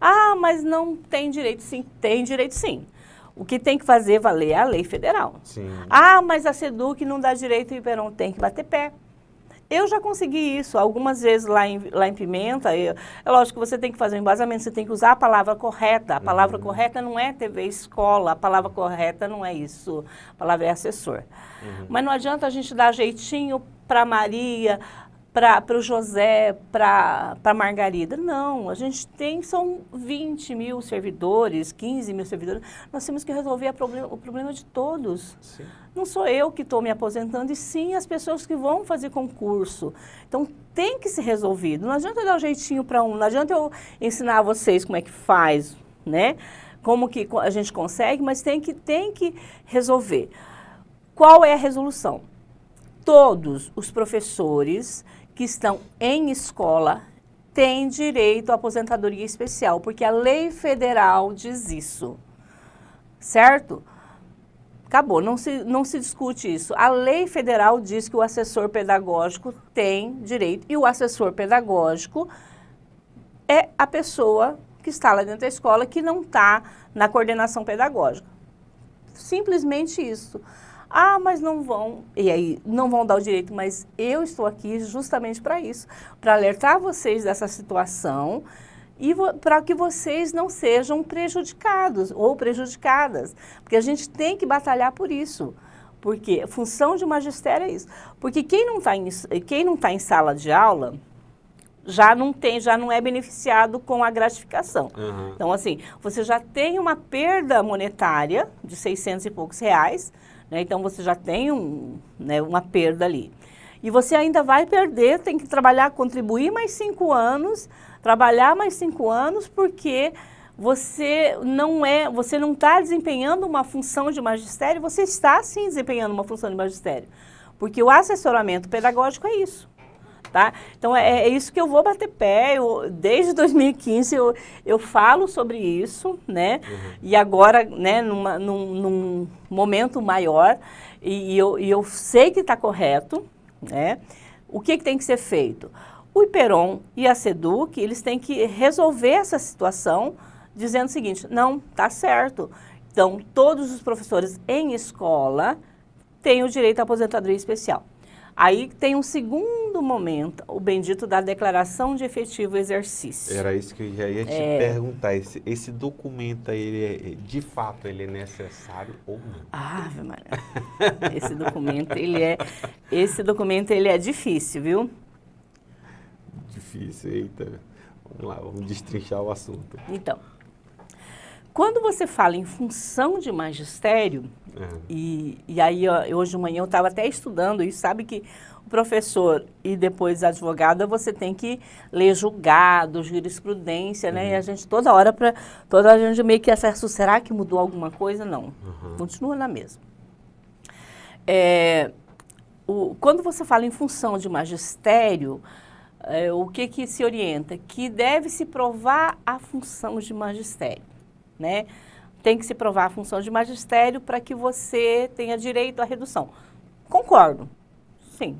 Ah, mas não tem direito sim. Tem direito sim. O que tem que fazer valer é a lei federal. Sim. Ah, mas a SEDUC não dá direito e o Iberon tem que bater pé. Eu já consegui isso algumas vezes lá em, lá em Pimenta. Eu, é lógico que você tem que fazer um embasamento, você tem que usar a palavra correta. A palavra uhum. correta não é TV escola, a palavra correta não é isso. A palavra é assessor. Uhum. Mas não adianta a gente dar jeitinho para Maria, para o José, para a Margarida. Não, a gente tem, são 20 mil servidores, 15 mil servidores. Nós temos que resolver problem, o problema de todos. Sim. Não sou eu que estou me aposentando, e sim as pessoas que vão fazer concurso. Então, tem que ser resolvido. Não adianta eu dar um jeitinho para um, não adianta eu ensinar a vocês como é que faz, né? Como que a gente consegue, mas tem que, tem que resolver. Qual é a resolução? Todos os professores que estão em escola têm direito à aposentadoria especial, porque a lei federal diz isso. Certo? Acabou, não se, não se discute isso. A lei federal diz que o assessor pedagógico tem direito, e o assessor pedagógico é a pessoa que está lá dentro da escola que não está na coordenação pedagógica. Simplesmente isso. Ah, mas não vão. E aí, não vão dar o direito, mas eu estou aqui justamente para isso para alertar vocês dessa situação e para que vocês não sejam prejudicados ou prejudicadas. Porque a gente tem que batalhar por isso. Porque a função de magistério é isso. Porque quem não está em, quem não tá em sala de aula já não tem, já não é beneficiado com a gratificação. Uhum. Então, assim, você já tem uma perda monetária de 600 e poucos reais né? Então você já tem um, né, uma perda ali. E você ainda vai perder, tem que trabalhar, contribuir mais cinco anos, trabalhar mais cinco anos, porque você não é, você não está desempenhando uma função de magistério, você está sim desempenhando uma função de magistério. Porque o assessoramento pedagógico é isso. Tá? Então é, é, isso que eu vou bater pé. Eu, desde 2015 eu, eu falo sobre isso, né? Uhum. E agora, né, numa, num, num momento maior, e, e, eu, e eu sei que está correto, né? O que, que tem que ser feito? O Iperon e a Seduc, eles têm que resolver essa situação dizendo o seguinte, não, tá certo. Então, todos os professores em escola têm o direito à aposentadoria especial. Aí tem um segundo momento, o bendito da declaração de efetivo exercício. Era isso que eu já ia te é. perguntar. Esse, esse, documento, ele é, de fato, ele é necessário ou não? Ah, Maria. esse documento, ele é, esse documento, ele é difícil, viu? Difícil, eita. Vamos lá, vamos destrinchar o assunto. Então, quando você fala em função de magistério, é. e, e aí ó, hoje de manhã eu estava até estudando e sabe que o professor e depois advogada, você tem que ler julgados, jurisprudência, uhum. né? E a uhum. gente toda hora para toda a gente meio que acessa, será que mudou alguma coisa? Não, uhum. continua na mesma. É, o, quando você fala em função de magistério, é, o que que se orienta? Que deve se provar a função de magistério né? Tem que se provar a função de magistério para que você tenha direito à redução. Concordo, sim.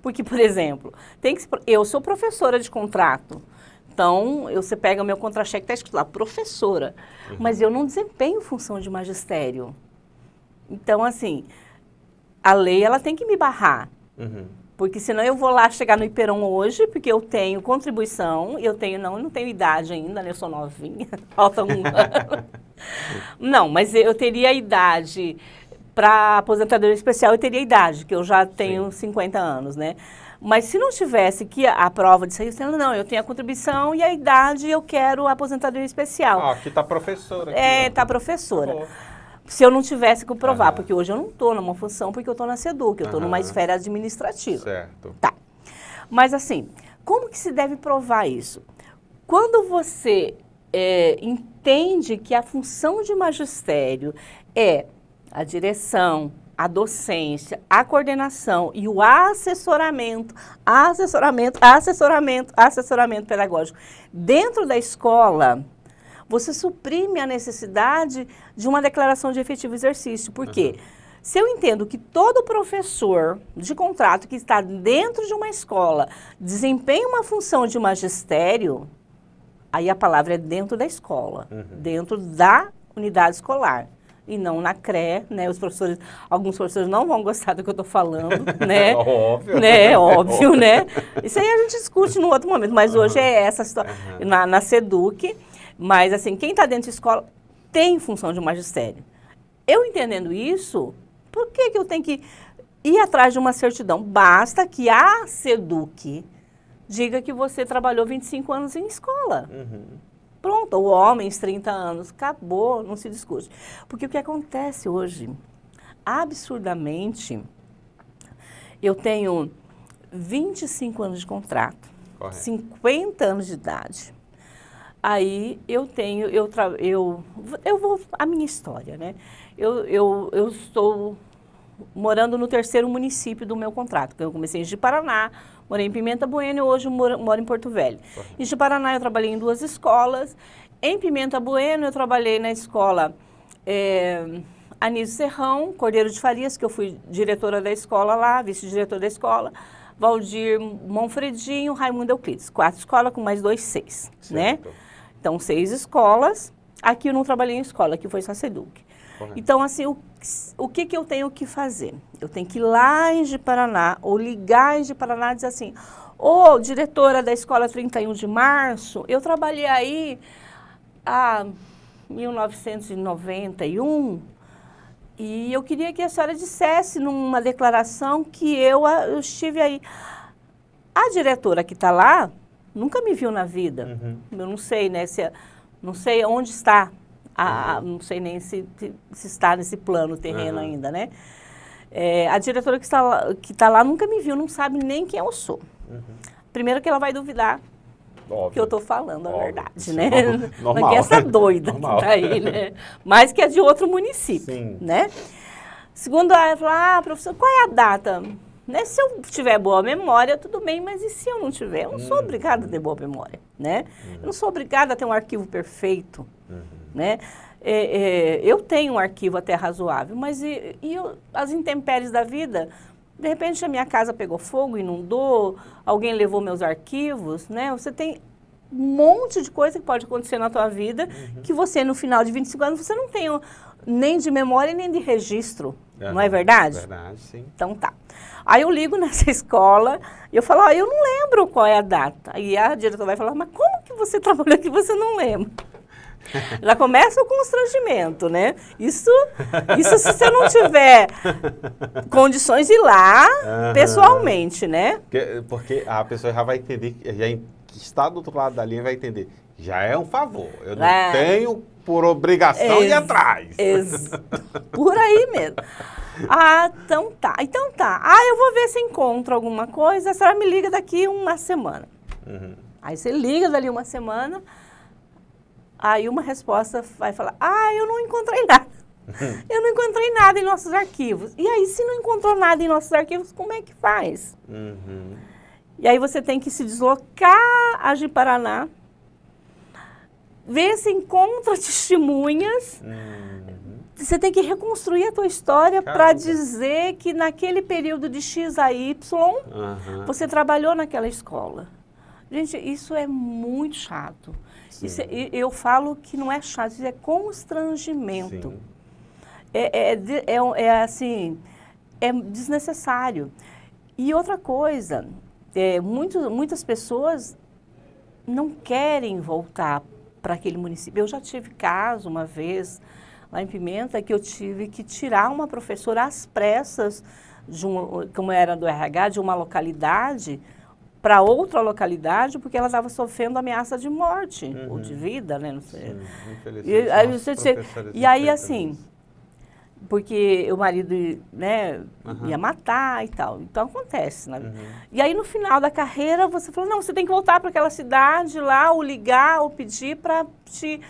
Porque, por exemplo, tem que se, eu sou professora de contrato. Então, eu, você pega o meu contra-cheque, está escrito lá, professora. Uhum. Mas eu não desempenho função de magistério. Então, assim, a lei ela tem que me barrar. Uhum. Porque senão eu vou lá chegar no Iperão hoje, porque eu tenho contribuição, eu tenho, não, eu não tenho idade ainda, né? Eu sou novinha, falta um ano. não, mas eu teria idade para aposentadoria especial, eu teria idade, que eu já tenho Sim. 50 anos, né? Mas se não tivesse que a, prova de sair você não, não, eu tenho a contribuição e a idade, eu quero a aposentadoria especial. Ah, aqui está professora. Aqui, é, está professora se eu não tivesse que provar, porque hoje eu não estou numa função, porque eu estou na SEDUC, eu estou numa esfera administrativa. Certo. Tá. Mas assim, como que se deve provar isso? Quando você é, entende que a função de magistério é a direção, a docência, a coordenação e o assessoramento, assessoramento, assessoramento, assessoramento pedagógico dentro da escola, você suprime a necessidade de uma declaração de efetivo exercício. Por quê? Uhum. Se eu entendo que todo professor de contrato que está dentro de uma escola desempenha uma função de magistério, aí a palavra é dentro da escola, uhum. dentro da unidade escolar e não na CRE, né? Os professores, alguns professores não vão gostar do que eu estou falando, né? É óbvio. Né? É óbvio, né? Isso aí a gente discute num outro momento, mas uhum. hoje é essa situação, uhum. na, na SEDUC. Mas, assim, quem está dentro de escola tem função de magistério. Eu entendendo isso, por que, que eu tenho que ir atrás de uma certidão? Basta que a SEDUC diga que você trabalhou 25 anos em escola. Uhum. Pronto, ou homens, 30 anos, acabou, não se discute. Porque o que acontece hoje, absurdamente, eu tenho 25 anos de contrato, Correto. 50 anos de idade, aí eu tenho, eu, tra eu, eu vou, a minha história, né? Eu, eu, eu estou morando no terceiro município do meu contrato, que eu comecei em Paraná, morei em Pimenta Bueno e hoje moro, moro em Porto Velho. Uhum. Em Paraná eu trabalhei em duas escolas, em Pimenta Bueno eu trabalhei na escola é, Anísio Serrão, Cordeiro de Farias, que eu fui diretora da escola lá, vice-diretora da escola, Valdir Monfredinho, Raimundo Euclides, quatro escolas com mais dois, seis, né? certo. né? Então, seis escolas. Aqui eu não trabalhei em escola, aqui foi só SEDUC. Então, assim, o, o que, que eu tenho que fazer? Eu tenho que ir lá em de Paraná, ou ligar em de Paraná e dizer assim, ô, oh, diretora da escola 31 de março, eu trabalhei aí a 1991 e eu queria que a senhora dissesse numa declaração que eu, eu estive aí. A diretora que está lá nunca me viu na vida. Uhum. Eu não sei, né? Se, é, não sei onde está, a, uhum. não sei nem se, se está nesse plano terreno uhum. ainda, né? É, a diretora que está, lá, que está lá nunca me viu, não sabe nem quem eu sou. Uhum. Primeiro que ela vai duvidar Óbvio. que eu estou falando a Óbvio. verdade, né? É normal. que essa tá doida Normal. que está aí, né? Mas que é de outro município, Sim. né? Segundo ela, ela fala, ah, professor, qual é a data? Né? Se eu tiver boa memória, tudo bem, mas e se eu não tiver? Eu não sou uhum. obrigada a ter boa memória, né? Uhum. Eu não sou obrigada a ter um arquivo perfeito, uhum. né? É, é, eu tenho um arquivo até razoável, mas e, e eu, as intempéries da vida? De repente a minha casa pegou fogo, inundou, alguém levou meus arquivos, né? Você tem um monte de coisa que pode acontecer na tua vida uhum. que você no final de 25 anos você não tem nem de memória nem de registro, não é verdade? Verdade, sim. Então tá. Aí eu ligo nessa escola e eu falo, ah, eu não lembro qual é a data. Aí a diretora vai falar, mas como que você trabalhou que você não lembra? Já começa o constrangimento, né? Isso, isso se você não tiver condições de ir lá uhum. pessoalmente, né? Porque, porque a pessoa já vai entender, já está do outro lado da linha vai entender. Já é um favor. Eu não é. tenho por obrigação ex, e atrás. Ex, por aí mesmo. Ah, então tá. Então tá. Ah, eu vou ver se encontro alguma coisa. A senhora me liga daqui uma semana. Uhum. Aí você liga dali uma semana. Aí uma resposta vai falar: Ah, eu não encontrei nada. eu não encontrei nada em nossos arquivos. E aí, se não encontrou nada em nossos arquivos, como é que faz? Uhum. E aí você tem que se deslocar a Paraná vê se encontra testemunhas. Uhum. Você tem que reconstruir a tua história para dizer que naquele período de X a Y uhum. você trabalhou naquela escola. Gente, isso é muito chato. É, eu falo que não é chato, isso é constrangimento. É, é, é, é, é, assim, é desnecessário. E outra coisa, é, muitas pessoas não querem voltar para aquele município. Eu já tive caso uma vez lá em Pimenta que eu tive que tirar uma professora às pressas, de um, como era do RH, de uma localidade para outra localidade porque ela estava sofrendo ameaça de morte uhum. ou de vida, né? Não sei. Sim, e, aí, você, e aí assim, porque o marido né, uhum. ia matar e tal. Então acontece. Né? Uhum. E aí no final da carreira você falou, não, você tem que voltar para aquela cidade lá, ou ligar, ou pedir para te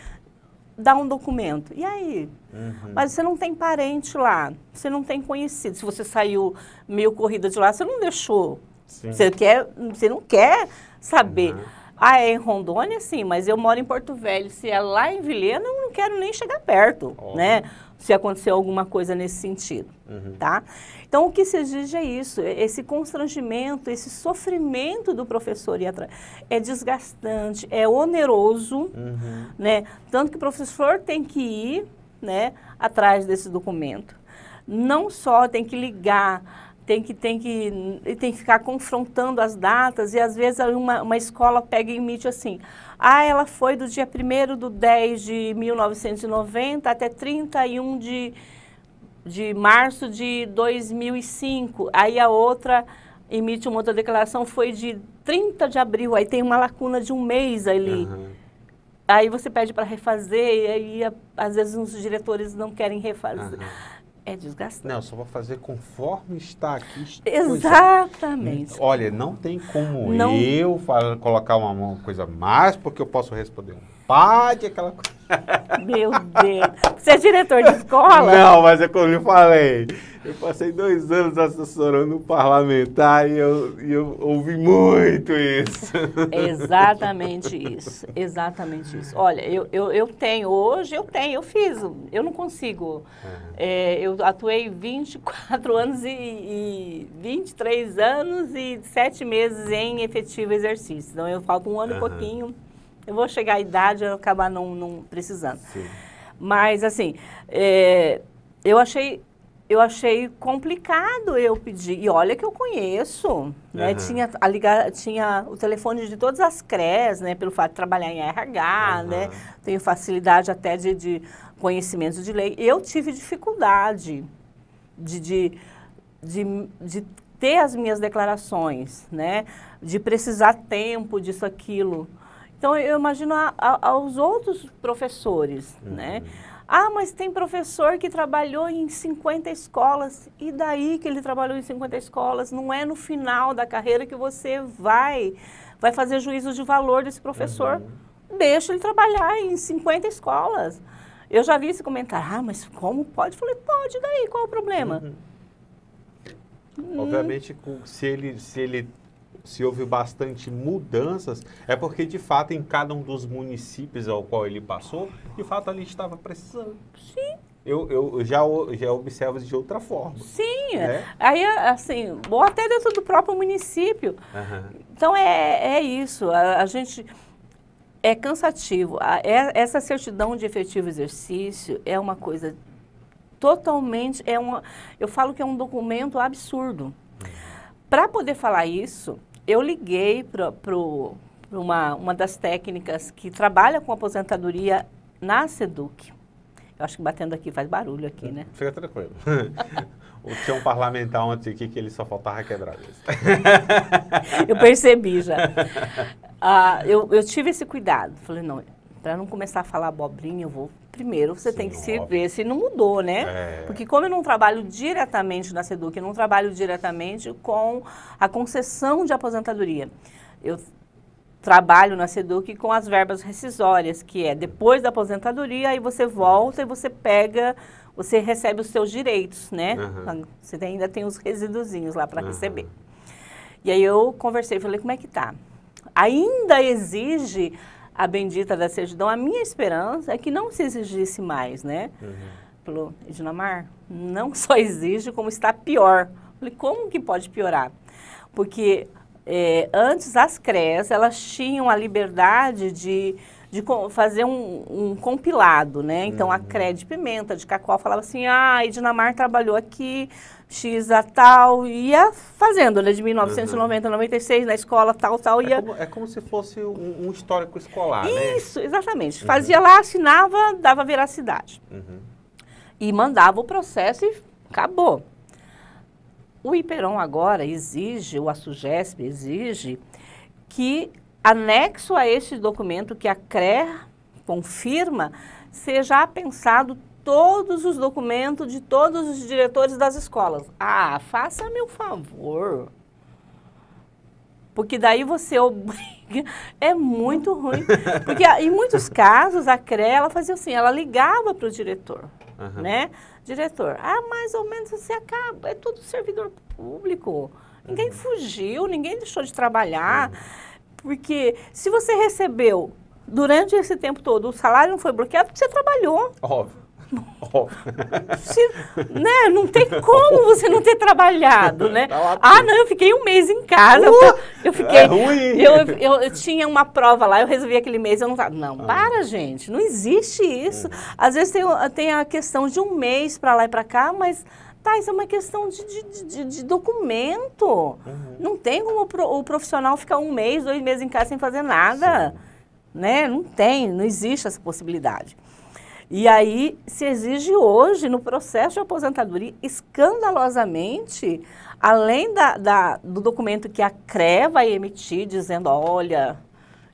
dar um documento. E aí? Uhum. Mas você não tem parente lá, você não tem conhecido. Se você saiu meio corrida de lá, você não deixou. Sim. Você, quer, você não quer saber. Uhum. Ah, é em Rondônia, sim, mas eu moro em Porto Velho. Se é lá em Vilhena, eu não quero nem chegar perto, né? se aconteceu alguma coisa nesse sentido, uhum. tá? Então, o que se exige é isso, é esse constrangimento, esse sofrimento do professor é desgastante, é oneroso, uhum. né? Tanto que o professor tem que ir, né, atrás desse documento. Não só tem que ligar tem que, tem que, tem que ficar confrontando as datas e às vezes uma, uma escola pega e emite assim, ah, ela foi do dia 1 do 10 de 1990 até 31 de, de março de 2005. Aí a outra emite uma outra declaração, foi de 30 de abril. Aí tem uma lacuna de um mês ali. Uhum. Aí você pede para refazer, e aí às vezes os diretores não querem refazer. Uhum é desgastante. Não, eu só vou fazer conforme está aqui. Exatamente. Olha, não tem como não... eu colocar uma, uma coisa mais, porque eu posso responder uma. Pade aquela coisa. Meu Deus. Você é diretor de escola? Não, mas é como eu falei. Eu passei dois anos assessorando um parlamentar e eu, e eu ouvi muito isso. exatamente isso. Exatamente isso. Olha, eu, eu, eu, tenho, hoje eu tenho, eu fiz, eu não consigo. É, é eu atuei 24 anos e, e 23 anos e 7 meses em efetivo exercício. Então eu falo um ano uhum. e pouquinho eu vou chegar à idade e acabar não, não precisando. Sim. Mas, assim, é, eu achei eu achei complicado eu pedir. E olha que eu conheço, uhum. né? Tinha, a ligar, tinha o telefone de todas as CREs, né? Pelo fato de trabalhar em RH, uhum. né? Tenho facilidade até de, de conhecimento de lei. Eu tive dificuldade de, de, de, de ter as minhas declarações, né? De precisar tempo disso, aquilo. Então, eu imagino a, a, aos outros professores, uhum. né? Ah, mas tem professor que trabalhou em 50 escolas. E daí que ele trabalhou em 50 escolas? Não é no final da carreira que você vai, vai fazer juízo de valor desse professor. Uhum. Deixa ele trabalhar em 50 escolas. Eu já vi esse comentário. Ah, mas como pode? falei, pode, daí? Qual o problema? Uhum. Obviamente, se ele, se ele se houve bastante mudanças, é porque de fato em cada um dos municípios ao qual ele passou, de fato ali estava precisando. Sim. Eu, eu já, já observo de outra forma. Sim, é. né? aí é, assim, ou até dentro do próprio município. Uhum. Então é, é isso, a, a gente é cansativo. A, é, essa certidão de efetivo exercício é uma coisa totalmente, é uma, eu falo que é um documento absurdo. Uhum. Para poder falar isso, eu liguei para uma, uma das técnicas que trabalha com aposentadoria na SEDUC. Eu acho que batendo aqui faz barulho aqui, né? Fica tranquilo. Tinha um parlamentar ontem aqui que ele só faltava quebrar isso. eu percebi já. Ah, eu, eu tive esse cuidado. Falei, não, para não começar a falar abobrinha, eu vou primeiro você tem que se ver se não mudou, né? É. Porque como eu não trabalho diretamente na SEDUC, eu não trabalho diretamente com a concessão de aposentadoria. Eu trabalho na SEDUC com as verbas rescisórias, que é depois da aposentadoria, aí você volta e você pega, você recebe os seus direitos, né? Uhum. Você ainda tem os residuzinhos lá para uhum. receber. E aí eu conversei, falei, como é que tá? Ainda exige a bendita da certidão, a minha esperança é que não se exigisse mais, né? Uhum. Falou, Edinamar, não só exige, como está pior. Falei, como que pode piorar? Porque é, antes as CREs, elas tinham a liberdade de, de fazer um, um compilado, né? Então, uhum. a CRE de Pimenta, de Cacó, falava assim, ah, Edinamar trabalhou aqui, X a tal, ia fazendo, né? De 1990 uhum. 96, na escola tal, tal, é ia... É como, é como se fosse um, um, histórico escolar, né? Isso, né? exatamente. Uhum. Fazia lá, assinava, dava veracidade. Uhum. E mandava o processo e acabou. O Iperon agora exige, ou a SUGESP exige, que anexo a este documento que a CRE confirma, seja pensado todos os documentos de todos os diretores das escolas. Ah, faça-me um favor. Porque daí você obriga. É muito ruim. Porque ah, em muitos casos a CRE ela fazia assim, ela ligava para o diretor, uhum. né? Diretor, ah, mais ou menos você acaba, é tudo servidor público. Ninguém uhum. fugiu, ninguém deixou de trabalhar. Uhum. Porque se você recebeu durante esse tempo todo, o salário não foi bloqueado porque você trabalhou. Óbvio né, não tem como você não ter trabalhado, né? Tá ah, não, eu fiquei um mês em casa. Uh, eu fiquei. É ruim. Eu, eu, eu, tinha uma prova lá, eu resolvi aquele mês, eu não tava. Não, ah. para, gente, não existe isso. É. Às vezes tem, tem a questão de um mês para lá e para cá, mas tá, isso é uma questão de, de, de, de documento. Uhum. Não tem como o profissional ficar um mês, dois meses em casa sem fazer nada. Sim. Né? Não tem, não existe essa possibilidade. E aí se exige hoje, no processo de aposentadoria, escandalosamente, além da, da, do documento que a CRE vai emitir, dizendo, olha,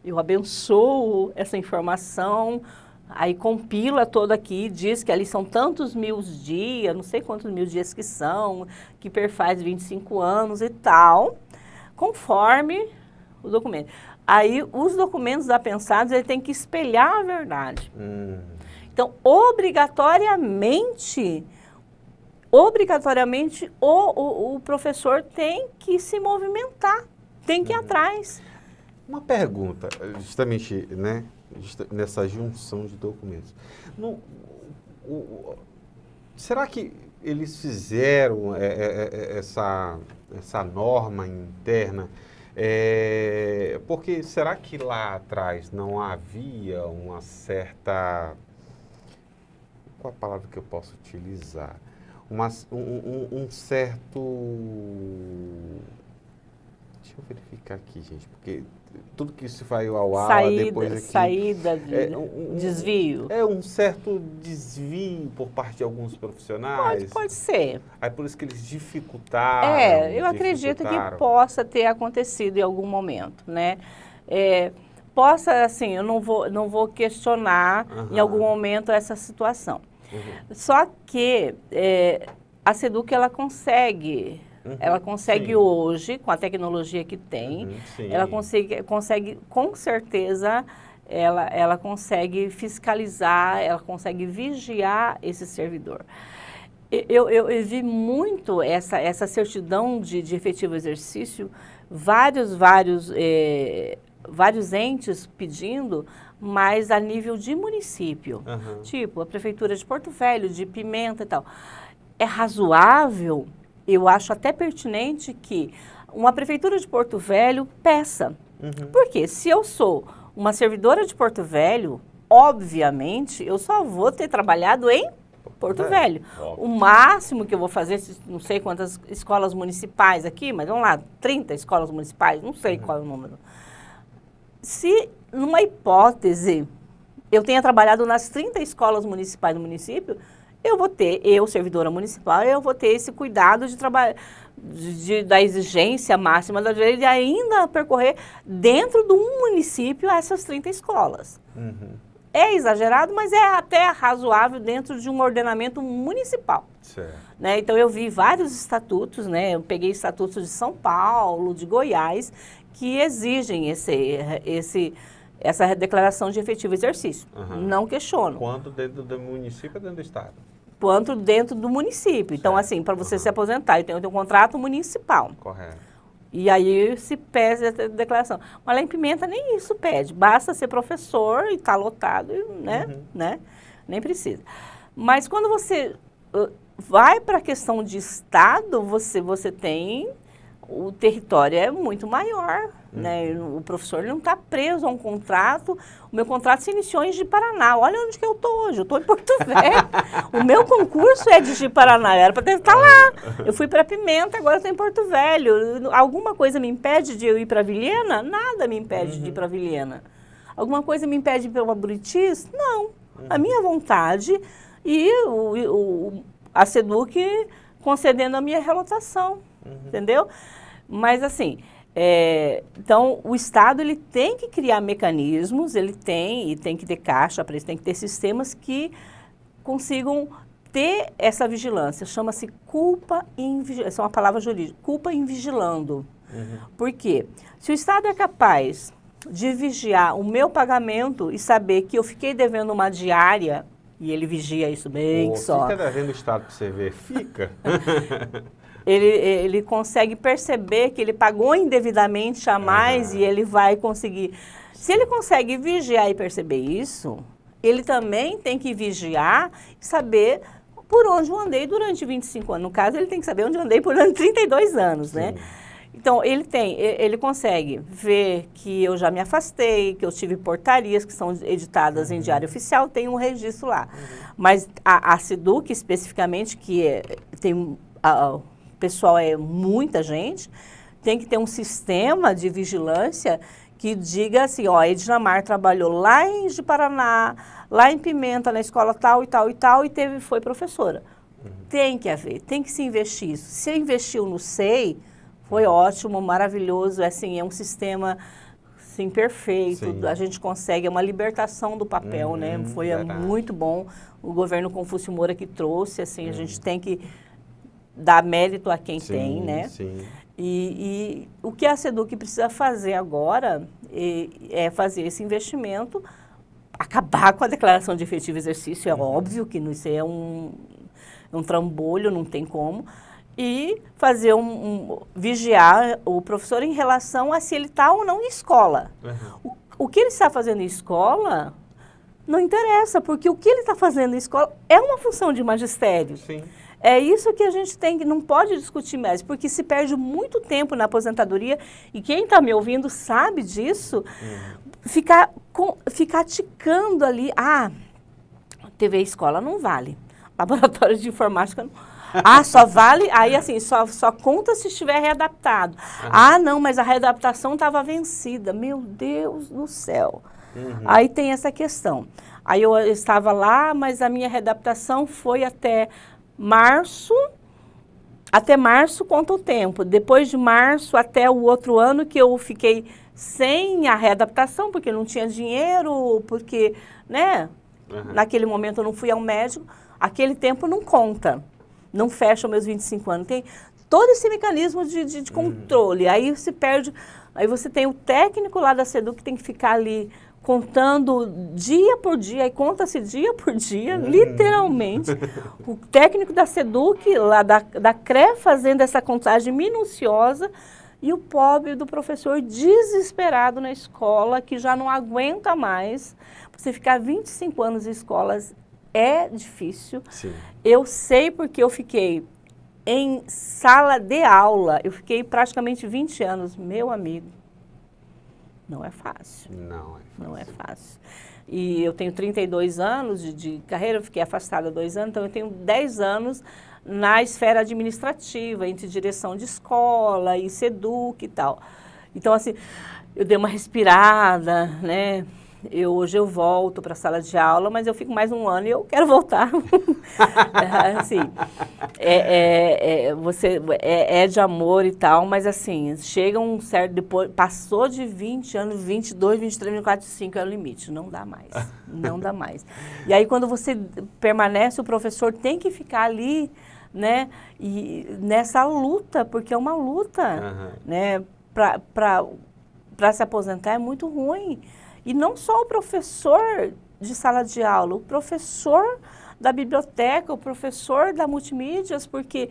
eu abençoo essa informação, aí compila toda aqui, diz que ali são tantos mil dias, não sei quantos mil dias que são, que perfaz 25 anos e tal, conforme o documento. Aí os documentos apensados ele tem que espelhar a verdade. Hum. Então, obrigatoriamente, obrigatoriamente o, o, o professor tem que se movimentar, tem que ir uhum. atrás. Uma pergunta, justamente né, nessa junção de documentos. No, o, o, será que eles fizeram é, é, é, é essa, essa norma interna? É, porque será que lá atrás não havia uma certa qual a palavra que eu posso utilizar? Uma, um, um, um certo. Deixa eu verificar aqui, gente, porque tudo que isso vai ao ar saída, depois aqui... Saída de é, um, um, desvio. É um certo desvio por parte de alguns profissionais. Pode, pode ser. Aí por isso que eles dificultaram. É, eu acredito que possa ter acontecido em algum momento, né? É, possa, assim, eu não vou, não vou questionar uhum. em algum momento essa situação. Uhum. Só que é, a Seduc ela consegue Uhum, ela consegue sim. hoje, com a tecnologia que tem, uhum, ela consegue, consegue com certeza, ela, ela consegue fiscalizar, ela consegue vigiar esse servidor. Eu, eu, eu vi muito essa, essa certidão de, de efetivo exercício, vários, vários, é, vários entes pedindo, mas a nível de município. Uhum. Tipo, a prefeitura de Porto Velho, de Pimenta e tal. É razoável, eu acho até pertinente que uma prefeitura de Porto Velho peça. Uhum. Porque se eu sou uma servidora de Porto Velho, obviamente eu só vou ter trabalhado em Porto é, Velho. Óbvio. O máximo que eu vou fazer, não sei quantas escolas municipais aqui, mas vamos lá, 30 escolas municipais, não sei uhum. qual é o número. Se numa hipótese, eu tenha trabalhado nas 30 escolas municipais do município, eu vou ter, eu, servidora municipal, eu vou ter esse cuidado de trabalhar, da exigência máxima da lei de ainda percorrer dentro de um município essas 30 escolas. Uhum. É exagerado, mas é até razoável dentro de um ordenamento municipal. Né? Então, eu vi vários estatutos, né? eu peguei estatutos de São Paulo, de Goiás, que exigem esse, esse essa declaração de efetivo exercício. Uhum. Não questiono. Quanto dentro do município dentro do estado? Quanto dentro do município. Então, certo. Então, assim, para você uhum. se aposentar, eu tenho, eu tenho um contrato municipal. Correto. E aí se pede essa declaração. Mas lá em Pimenta nem isso pede. Basta ser professor e estar tá lotado, né? Uhum. né? Nem precisa. Mas quando você vai para a questão de Estado, você, você tem... O território é muito maior, né? O professor não está preso a um contrato. O meu contrato se iniciou em Paraná. Olha onde que eu estou hoje. Eu estou em Porto Velho. o meu concurso é de Paraná. Era para estar tá lá. Eu fui para Pimenta, agora estou em Porto Velho. Alguma coisa me impede de eu ir para Vilhena? Nada me impede uhum. de ir uhum. para Vilhena. Alguma coisa me impede de ir para Buritis? Não. Uhum. A minha vontade e o, o, a SEDUC concedendo a minha relotação. Uhum. Entendeu? Mas assim é, então, o Estado ele tem que criar mecanismos, ele tem e tem que ter caixa para isso, tem que ter sistemas que consigam ter essa vigilância. Chama-se culpa em isso é uma palavra jurídica, culpa em vigilando. Uhum. Por quê? Se o Estado é capaz de vigiar o meu pagamento e saber que eu fiquei devendo uma diária e ele vigia isso bem oh, só. Fica devendo o Estado para você ver. Fica. ele, ele consegue perceber que ele pagou indevidamente a mais uhum. e ele vai conseguir. Se ele consegue vigiar e perceber isso, ele também tem que vigiar e saber por onde eu andei durante 25 anos. No caso, ele tem que saber onde eu andei por 32 anos, né? Sim. né? Então, ele tem, ele consegue ver que eu já me afastei, que eu tive portarias que são editadas uhum. em diário oficial, tem um registro lá. Uhum. Mas a, a SEDUC, especificamente, que é, tem a, pessoal é muita gente, tem que ter um sistema de vigilância que diga assim, ó, a Ednamar trabalhou lá em de Paraná, lá em Pimenta, na escola tal e tal e tal, e teve, foi professora. Uhum. Tem que haver, tem que se investir isso. Se investiu no SEI, foi ótimo, maravilhoso, é, assim, é um sistema assim, perfeito, Sim. a gente consegue, é uma libertação do papel, né? uhum, né? Foi muito bom o governo Confúcio Moura que trouxe, assim, uhum. a gente uhum. tem que dar mérito a quem sim, tem, né? Sim. E, e, o que a SEDUC precisa fazer agora é fazer esse investimento, acabar com a declaração de efetivo exercício, é uhum. óbvio que isso é um, um trambolho, não tem como, e fazer um, um vigiar o professor em relação a se ele está ou não em escola. Uhum. O, o que ele está fazendo em escola não interessa, porque o que ele está fazendo em escola é uma função de magistério. Sim. É isso que a gente tem que não pode discutir mais, porque se perde muito tempo na aposentadoria e quem está me ouvindo sabe disso. Uhum. Ficar com, ficar ticando ali, ah, TV escola não vale, laboratório de informática não ah, só vale, aí assim, só, só conta se estiver readaptado. Uhum. Ah, não, mas a readaptação estava vencida. Meu Deus do céu. Uhum. Aí tem essa questão. Aí eu estava lá, mas a minha readaptação foi até março, até março conta o tempo. Depois de março até o outro ano que eu fiquei sem a readaptação, porque não tinha dinheiro, porque, né? Uhum. Naquele momento eu não fui ao médico. Aquele tempo não conta. Não fecha meus 25 anos. Tem todo esse mecanismo de, de, de uhum. controle. Uhum. Aí se perde. Aí você tem o técnico lá da SEDU que tem que ficar ali contando dia por dia, e conta-se dia por dia, uhum. literalmente. o técnico da SEDUC, lá da, da CRE, fazendo essa contagem minuciosa, e o pobre do professor desesperado na escola, que já não aguenta mais. Você ficar 25 anos em escolas é difícil. Sim. Eu sei porque eu fiquei em sala de aula, eu fiquei praticamente 20 anos. Meu amigo, não é fácil. Não é não é fácil. E eu tenho 32 anos de, de carreira, fiquei afastada dois anos, então eu tenho 10 anos na esfera administrativa, entre direção de escola, e SEDUC e tal. Então, assim, eu dei uma respirada, né? Eu, hoje eu volto para a sala de aula, mas eu fico mais um ano e eu quero voltar. assim, é, é, é, você, é, é, de amor e tal, mas assim, chega um certo. Depois, passou de 20 anos, 22, 23, 24, 25 é o limite. Não dá mais. Não dá mais. E aí, quando você permanece, o professor tem que ficar ali, né? E nessa luta, porque é uma luta, uhum. né? Para se aposentar é muito ruim. E não só o professor de sala de aula, o professor da biblioteca, o professor da multimídias, porque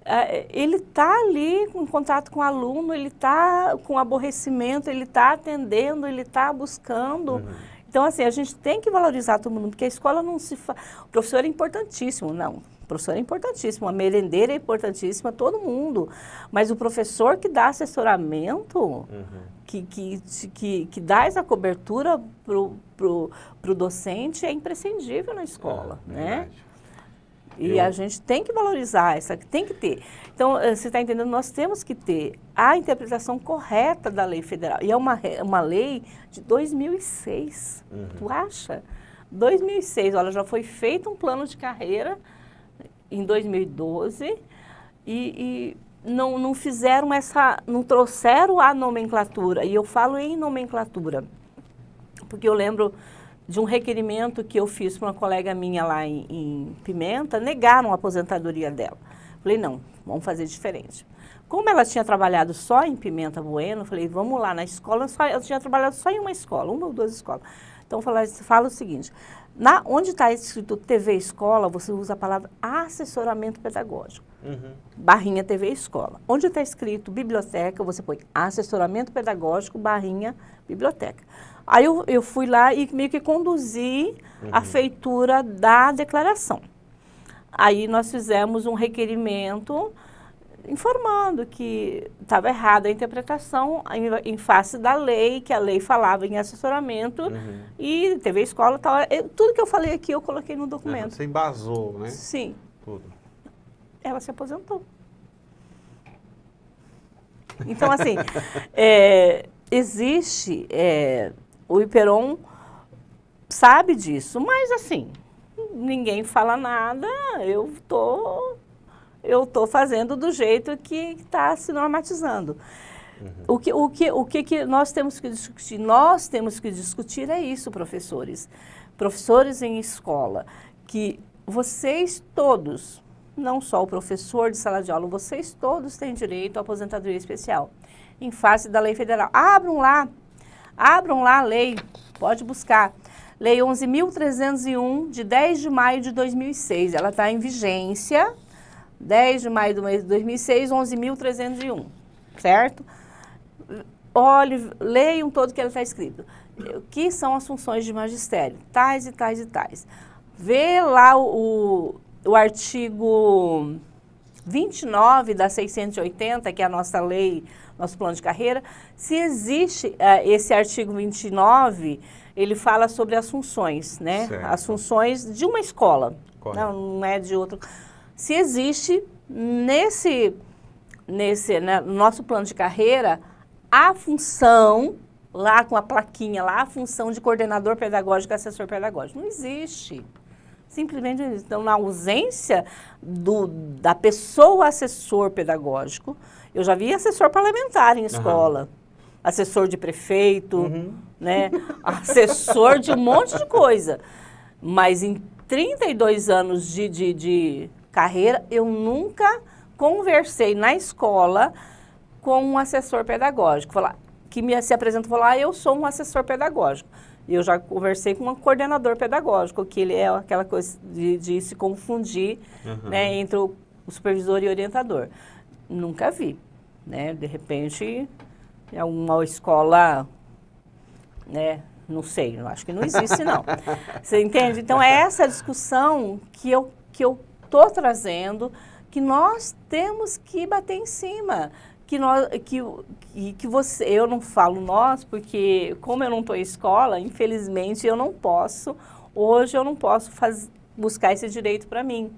uh, ele está ali em contato com o aluno, ele está com aborrecimento, ele está atendendo, ele está buscando. Uhum. Então, assim, a gente tem que valorizar todo mundo, porque a escola não se faz. O professor é importantíssimo, não. O professor é importantíssimo, a merendeira é importantíssima, todo mundo. Mas o professor que dá assessoramento, uhum. que, que, que, que, dá essa cobertura para o docente, é imprescindível na escola, é, né? Verdade. E Eu... a gente tem que valorizar essa, tem que ter. Então, eh, você está entendendo? Nós temos que ter a interpretação correta da lei federal. E é uma, uma lei de 2006, uhum. tu acha? 2006, olha, já foi feito um plano de carreira em 2012 e, e não, não fizeram essa, não trouxeram a nomenclatura. E eu falo em nomenclatura, porque eu lembro de um requerimento que eu fiz para uma colega minha lá em, em Pimenta, negaram a aposentadoria dela. Falei, não, vamos fazer diferente. Como ela tinha trabalhado só em Pimenta Bueno, falei, vamos lá, na escola, só, tinha trabalhado só em uma escola, uma ou duas escolas. Então, fala, fala o seguinte, na, onde está escrito TV Escola, você usa a palavra assessoramento pedagógico. Uhum. Barrinha TV Escola. Onde está escrito biblioteca, você põe assessoramento pedagógico, barrinha biblioteca. Aí eu, eu fui lá e meio que conduzi uhum. a feitura da declaração. Aí nós fizemos um requerimento informando que estava errada a interpretação em, em, face da lei, que a lei falava em assessoramento uhum. e TV escola tal. Eu, é, tudo que eu falei aqui eu coloquei no né, documento. Uhum, você embasou, né? Sim. Tudo. Ela se aposentou. Então, assim, é, existe é, o Iperon sabe disso, mas assim, ninguém fala nada, eu tô, eu tô fazendo do jeito que está se normatizando. Uhum. O, que, o, que, o que, que nós temos que discutir? Nós temos que discutir é isso, professores. Professores em escola, que vocês todos, não só o professor de sala de aula, vocês todos têm direito à aposentadoria especial, em face da lei federal. Abram lá Abram lá a lei, pode buscar. Lei 11.301, de 10 de maio de 2006. Ela está em vigência, 10 de maio de 2006, 11.301, certo? Olhe, leiam todo que ela está escrito. O que são as funções de magistério? Tais e tais e tais. Vê lá o, o, o artigo 29 da 680, que é a nossa lei, nosso plano de carreira, se existe uh, esse artigo 29, ele fala sobre as funções né? Certo. funções de uma escola, Não, não é de outra. Se existe nesse, nesse né, nosso plano de carreira a função, lá com a plaquinha lá, a função de coordenador pedagógico, assessor pedagógico. Não existe. Simplesmente eles estão na ausência do, da pessoa assessor pedagógico. Eu já vi assessor parlamentar em escola, uhum. assessor de prefeito, uhum. né? assessor de um monte de coisa. Mas em 32 anos de, de, de carreira, eu nunca conversei na escola com um assessor pedagógico. Falar, que me se apresentou e falou: ah, eu sou um assessor pedagógico. E eu já conversei com um coordenador pedagógico, que ele é aquela coisa de, de se confundir uhum. né, entre o supervisor e orientador. Nunca vi. Né? De repente, é uma escola, né? não sei, eu acho que não existe, não. Você entende? Então, é essa discussão que eu estou que eu trazendo, que nós temos que bater em cima que, nós, que, que você, eu não falo nós, porque como eu não estou em escola, infelizmente eu não posso, hoje eu não posso faz, buscar esse direito para mim.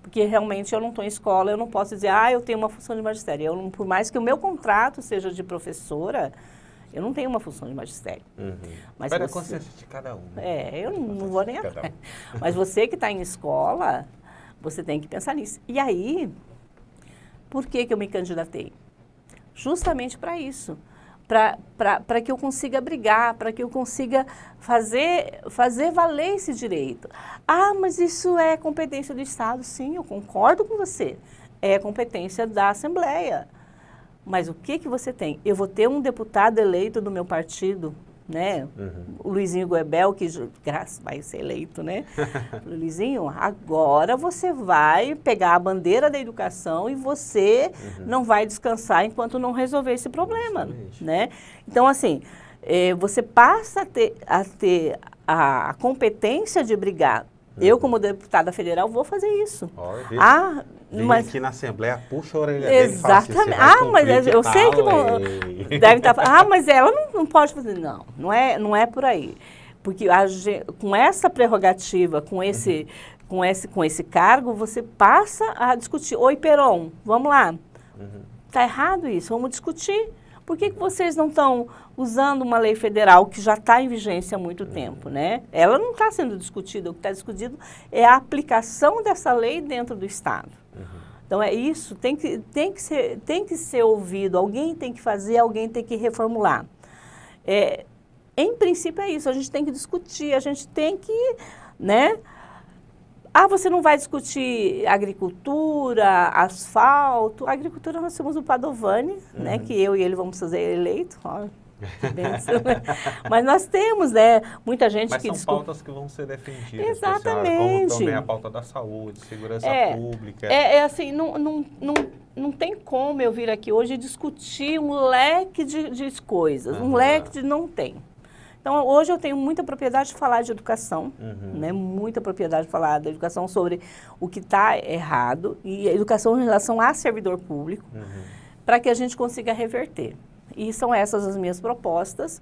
Porque realmente eu não estou em escola, eu não posso dizer, ah, eu tenho uma função de magistério. Eu, por mais que o meu contrato seja de professora, eu não tenho uma função de magistério. Uhum. Mas Para você... a consciência de cada um. Né? É, eu não, não vou nem Um. Mas você que está em escola, você tem que pensar nisso. E aí, por que, que eu me candidatei? justamente para isso. Para que eu consiga brigar, para que eu consiga fazer, fazer valer esse direito. Ah, mas isso é competência do Estado. Sim, eu concordo com você. É competência da Assembleia. Mas o que, que você tem? Eu vou ter um deputado eleito do meu partido né? Uhum. O Luizinho Goebel, que graças vai ser eleito, né? Luizinho, agora você vai pegar a bandeira da educação e você uhum. não vai descansar enquanto não resolver esse problema, Exatamente. né? Então, assim, eh, você passa a ter, a ter a competência de brigar eu, uhum. como deputada federal, vou fazer isso. Oh, ah, Vim mas... aqui na Assembleia, puxa a orelha assim, Exatamente. Dele, assim, ah, mas eu sei que não. É. Deve estar. Tá, ah, mas ela não, não pode fazer. Não, não é, não é por aí. Porque a, com essa prerrogativa, com esse, uhum. com, esse, com esse cargo, você passa a discutir. Oi, Peron, vamos lá. Está uhum. Tá errado isso, vamos discutir. Por que, que vocês não estão usando uma lei federal que já está em vigência há muito uhum. tempo, né? Ela não está sendo discutida. O que está discutido é a aplicação dessa lei dentro do Estado. Então é isso, tem que, tem que, ser, tem que ser ouvido, alguém tem que fazer, alguém tem que reformular. É, em princípio é isso, a gente tem que discutir, a gente tem que, né? Ah, você não vai discutir agricultura, asfalto. agricultura nós temos o Padovani, né? uhum. né? Que eu e ele vamos fazer eleito. Ó, Mas nós temos, né? Muita gente Mas que. são desculpa... pautas que vão ser defendidas. Né, Exatamente. Como também a pauta da saúde, segurança é, pública. É, é assim, não, não, não, não tem como eu vir aqui hoje discutir um leque de, de coisas. Uhum. Um leque de não tem. Então, hoje eu tenho muita propriedade de falar de educação, uhum. né? muita propriedade de falar da educação sobre o que está errado e educação em relação a servidor público, uhum. para que a gente consiga reverter. E são essas as minhas propostas.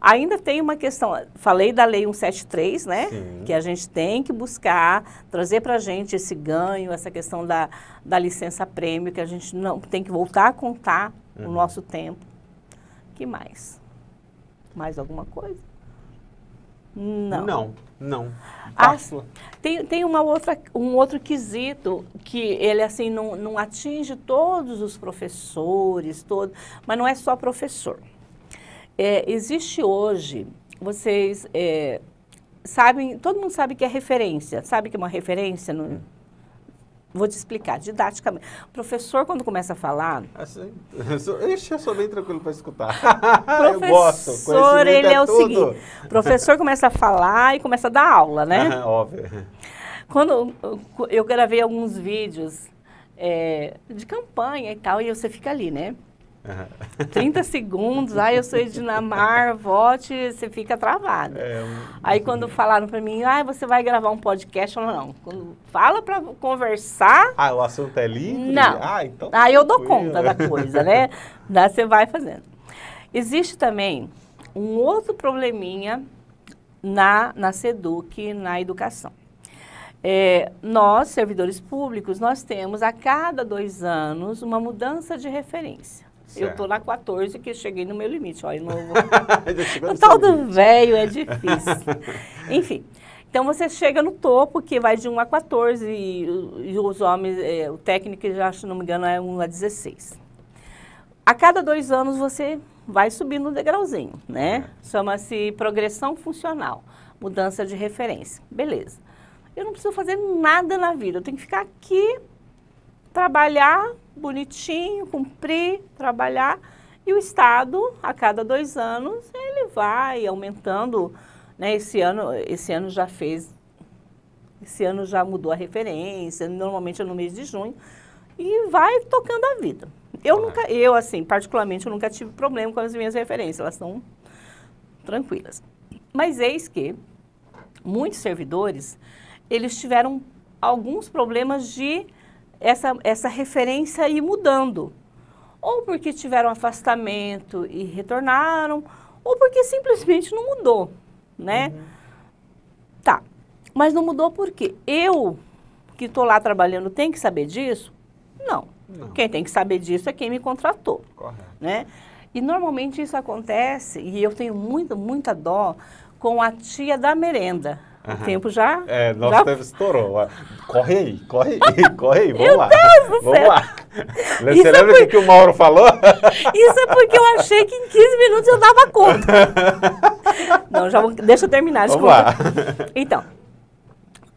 Ainda tem uma questão, falei da Lei 173, né? Sim. Que a gente tem que buscar, trazer para a gente esse ganho, essa questão da, da licença-prêmio, que a gente não tem que voltar a contar uhum. o nosso tempo. que mais? Mais alguma coisa? Não. Não. Não. Ah, tem, tem uma outra, um outro quesito que ele assim não, não atinge todos os professores, todos, mas não é só professor. É, existe hoje, vocês é, sabem, todo mundo sabe que é referência, sabe que é uma referência no, Vou te explicar didaticamente. O professor, quando começa a falar. Assim, eu sou, ixi, eu sou bem tranquilo para escutar. eu gosto. Professor, ele é, é o tudo. seguinte: o professor começa a falar e começa a dar aula, né? Ah, óbvio. Quando eu gravei alguns vídeos é, de campanha e tal, e você fica ali, né? Uhum. 30 segundos, ah, eu sou Edinamar, vote, você fica travado. É, um... Aí quando falaram para mim, ah, você vai gravar um podcast, eu não, não. Quando fala para conversar... Ah, o assunto é livre? Não. Ah, então... Aí eu dou conta da coisa, né? Daí você vai fazendo. Existe também um outro probleminha na, na SEDUC, na educação. É, nós, servidores públicos, nós temos a cada dois anos uma mudança de referência. Certo. Eu estou na 14 que cheguei no meu limite. Olha, não vou... o tal do velho é difícil. Enfim. Então você chega no topo, que vai de 1 a 14, e, e os homens, é, o técnico, já, se não me engano, é 1 a 16. A cada dois anos você vai subindo um degrauzinho, né? É. Chama-se progressão funcional, mudança de referência. Beleza. Eu não preciso fazer nada na vida, eu tenho que ficar aqui trabalhar bonitinho, cumprir, trabalhar. E o Estado, a cada dois anos, ele vai aumentando. Né? Esse, ano, esse ano já fez, esse ano já mudou a referência, normalmente é no mês de junho, e vai tocando a vida. Eu tá. nunca, eu assim, particularmente, eu nunca tive problema com as minhas referências, elas estão tranquilas. Mas eis que muitos servidores, eles tiveram alguns problemas de essa, essa referência ir mudando. Ou porque tiveram afastamento e retornaram, ou porque simplesmente não mudou, né? Uhum. Tá. Mas não mudou porque eu, que estou lá trabalhando, tenho que saber disso? Não. não. Quem tem que saber disso é quem me contratou. Correto. Né? E normalmente isso acontece, e eu tenho muita, muita dó com a tia da merenda o tempo já. É, nosso já... tempo estourou. Corre aí, corre aí, corre aí, vamos Meu lá. Deus do vamos lá. Você é lembra é por... que o Mauro falou? Isso é porque eu achei que em 15 minutos eu dava conta. Não, já vou... deixa eu terminar, desculpa. Vamos lá. Então,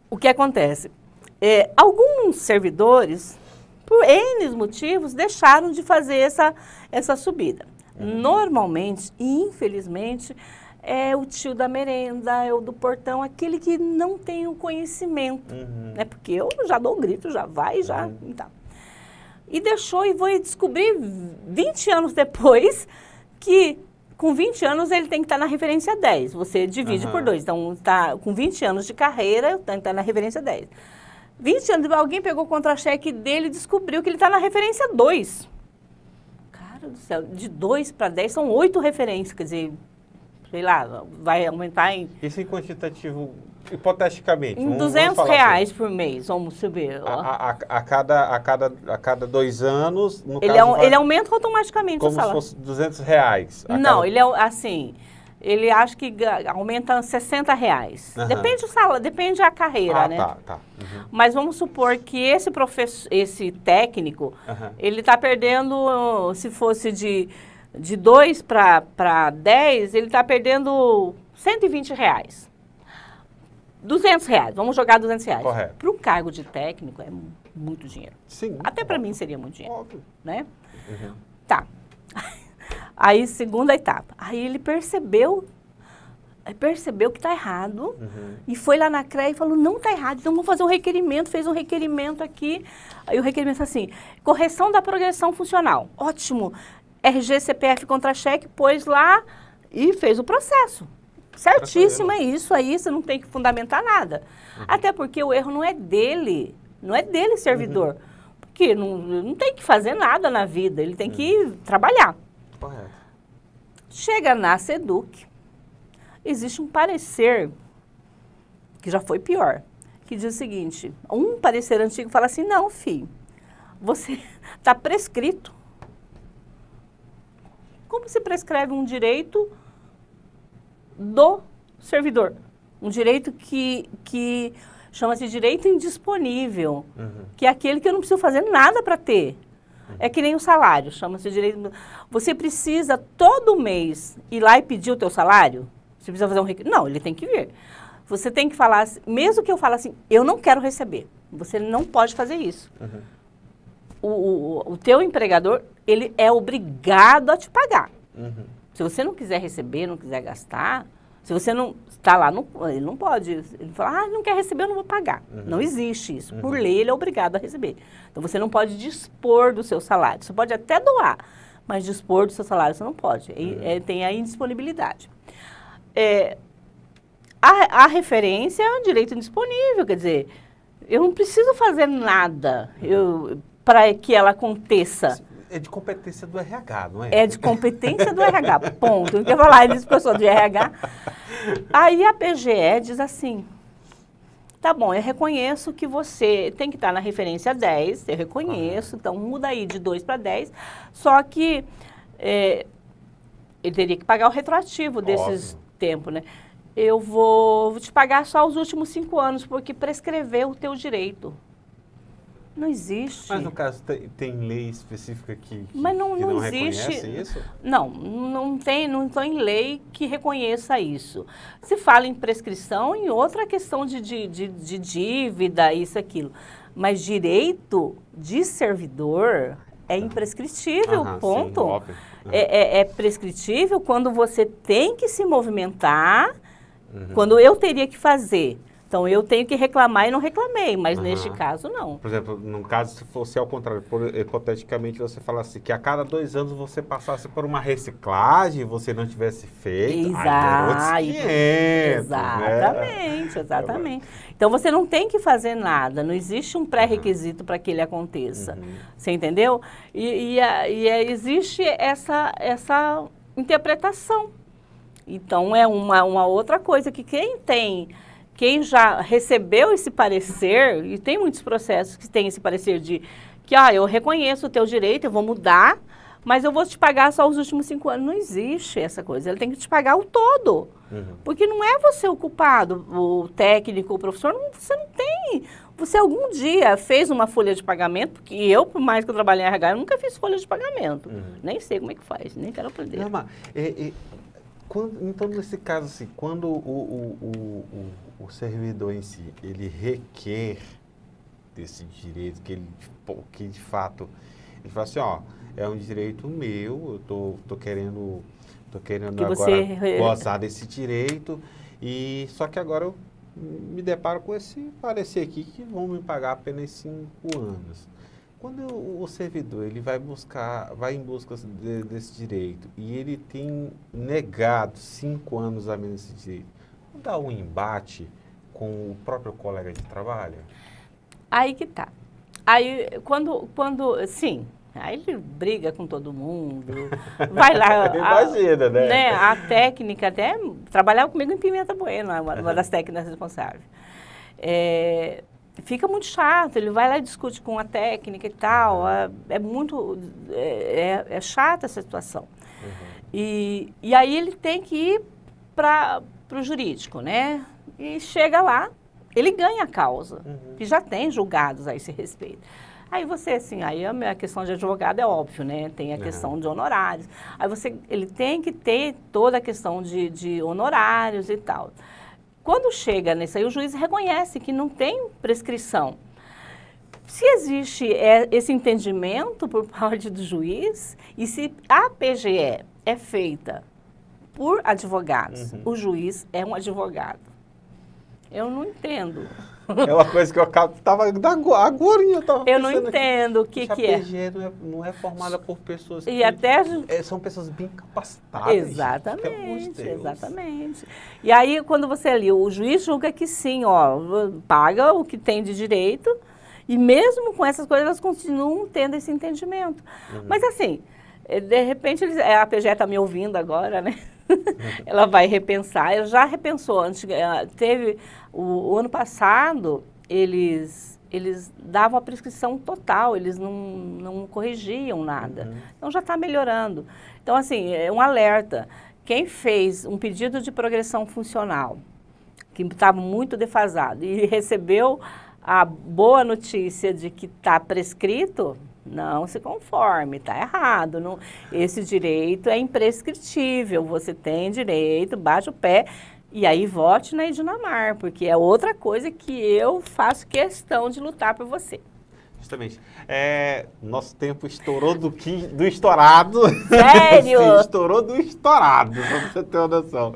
o que acontece? É, alguns servidores, por N motivos, deixaram de fazer essa, essa subida. Uhum. Normalmente, e infelizmente, é o tio da merenda, é o do portão, aquele que não tem o conhecimento, uhum. né? Porque eu já dou um grito, já vai, já, uhum. então. E deixou e foi descobrir 20 anos depois que com 20 anos ele tem que estar tá na referência 10. Você divide uhum. por dois. Então, tá, com 20 anos de carreira, tem que estar tá na referência 10. 20 anos, alguém pegou o contra-cheque dele e descobriu que ele está na referência 2. Cara do céu, de 2 para 10 são 8 referências, quer dizer, sei lá, vai aumentar em. Isso em quantitativo, hipoteticamente. Em 200 reais assim. por mês, vamos subir. A, a, a, cada, a, cada, a cada dois anos, no ele caso. É um, vai, ele aumenta automaticamente como o salário. Como se fosse 200 reais. Não, cada... ele é assim. Ele acha que aumenta 60 reais. Uhum. Depende do salário, depende da carreira, ah, né? Tá, tá. Uhum. Mas vamos supor que esse professor, esse técnico, uhum. ele está perdendo, se fosse de de 2 para 10, ele está perdendo 120 reais. 200 reais, vamos jogar 200 reais. Correto. Para um cargo de técnico é muito dinheiro. Sim. Até para mim seria muito dinheiro. Óbvio. Né? Uhum. Tá. Aí, segunda etapa. Aí ele percebeu percebeu que está errado uhum. e foi lá na CREA e falou, não está errado, então vamos fazer um requerimento, fez um requerimento aqui. Aí o requerimento assim, correção da progressão funcional. Ótimo, RGCPF contra cheque, pôs lá e fez o processo. Certíssimo é isso aí, você não tem que fundamentar nada. Uhum. Até porque o erro não é dele, não é dele, servidor. Uhum. Porque não, não tem que fazer nada na vida, ele tem uhum. que trabalhar. Correto. Chega na SEDUC, existe um parecer que já foi pior, que diz o seguinte: um parecer antigo fala assim, não, filho, você está prescrito como se prescreve um direito do servidor? Um direito que, que chama-se direito indisponível, uhum. que é aquele que eu não preciso fazer nada para ter. Uhum. É que nem o salário, chama-se direito. Você precisa todo mês ir lá e pedir o teu salário? Você precisa fazer um Não, ele tem que vir. Você tem que falar, mesmo que eu fale assim, eu não quero receber. Você não pode fazer isso. Uhum. O, o, o teu empregador ele é obrigado a te pagar. Uhum. Se você não quiser receber, não quiser gastar, se você não está lá, não, ele não pode. Ele fala, ah, não quer receber, eu não vou pagar. Uhum. Não existe isso. Por uhum. lei, ele é obrigado a receber. Então, você não pode dispor do seu salário. Você pode até doar, mas dispor do seu salário você não pode. é, tem a indisponibilidade. É, a, a, referência é um direito indisponível, quer dizer, eu não preciso fazer nada para que ela aconteça é de competência do RH, não é? É de competência do RH, ponto. Não quer falar disso porque eu sou de RH. Aí a PGE diz assim, tá bom, eu reconheço que você tem que estar na referência 10, eu reconheço, então muda aí de 2 para 10, só que é, eh, ele teria que pagar o retroativo desses tempos, né? Eu vou, vou te pagar só os últimos cinco anos, porque prescreveu o teu direito. Não existe. Mas no caso tem, tem lei específica que, que Mas não, que não, não existe. Isso? Não, não tem, não tem lei que reconheça isso. Se fala em prescrição em outra questão de, de, de, de dívida, isso, aquilo. Mas direito de servidor é imprescritível, Aham, ponto. Sim, é, é, é, prescritível quando você tem que se movimentar, uhum. quando eu teria que fazer então eu tenho que reclamar e não reclamei, mas uhum. neste caso não. Por exemplo, num caso se fosse ao contrário, por, hipoteticamente você falasse que a cada dois anos você passasse por uma reciclagem, você não tivesse feito, Exato. aí 500, né? Exatamente, né? exatamente. Então você não tem que fazer nada, não existe um pré-requisito uhum. para que ele aconteça, uhum. você entendeu? E, e, e é, existe essa, essa interpretação. Então é uma, uma outra coisa que quem tem quem já recebeu esse parecer, e tem muitos processos que tem esse parecer de que, ah, eu reconheço o teu direito, eu vou mudar, mas eu vou te pagar só os últimos cinco anos. Não existe essa coisa. Ele tem que te pagar o todo. Uhum. Porque não é você o culpado, o técnico, o professor, não, você não tem. Você algum dia fez uma folha de pagamento, porque eu, por mais que eu trabalhei em RH, eu nunca fiz folha de pagamento. Uhum. Nem sei como é que faz, nem quero aprender. Não, mas, é, é, quando, então, nesse caso, assim, quando o, o, o o servidor em si, ele requer desse direito que ele, que de fato, ele fala assim, ó, é um direito meu, eu tô, tô querendo, tô querendo que agora você... gozar desse direito e só que agora eu me deparo com esse parecer aqui que vão me pagar apenas cinco anos. Quando o, o servidor ele vai buscar, vai em busca de, desse direito e ele tem negado cinco anos a menos esse direito, dá um embate com o próprio colega de trabalho? Aí que tá. Aí, quando, quando sim, aí ele briga com todo mundo, vai lá. Imagina, a, né? né? A técnica, até trabalhava comigo em Pimenta Bueno, uma, uma das técnicas responsáveis. É, fica muito chato, ele vai lá e discute com a técnica e tal, é, é muito, é, é, é, chata essa situação. Uhum. E, e aí ele tem que ir para para o jurídico, né? E chega lá, ele ganha a causa, uhum. e já tem julgados a esse respeito. Aí você, assim, aí a questão de advogado é óbvio, né? Tem a uhum. questão de honorários. Aí você, ele tem que ter toda a questão de, de honorários e tal. Quando chega nisso aí, o juiz reconhece que não tem prescrição. Se existe é, esse entendimento por parte do juiz e se a PGE é feita por advogados. Uhum. O juiz é um advogado. Eu não entendo. É uma coisa que eu estava Tava, agora eu tava Eu não entendo aqui. o que, que é. é. não é formada por pessoas. E que, até. É, são pessoas bem capacitadas. Exatamente, exatamente. E aí, quando você é ali, o juiz julga que sim, ó, paga o que tem de direito, e mesmo com essas coisas, elas continuam tendo esse entendimento. Uhum. Mas assim, eh, de repente, eles, eh, a PJ está me ouvindo agora, né? ela vai repensar. Ela já repensou antes. Eh, teve o, o, ano passado, eles, eles davam a prescrição total, eles não, não corrigiam nada. Uhum. Então já está melhorando. Então, assim, é um alerta. Quem fez um pedido de progressão funcional, que estava muito defasado, e recebeu a boa notícia de que está prescrito, não se conforme, está errado. Não, esse direito é imprescritível. Você tem direito, bate o pé. E aí vote na Edinamar, porque é outra coisa que eu faço questão de lutar por você. Justamente. É, nosso tempo estourou do, que, do estourado. Sério? Sim, estourou do estourado, pra você ter uma noção.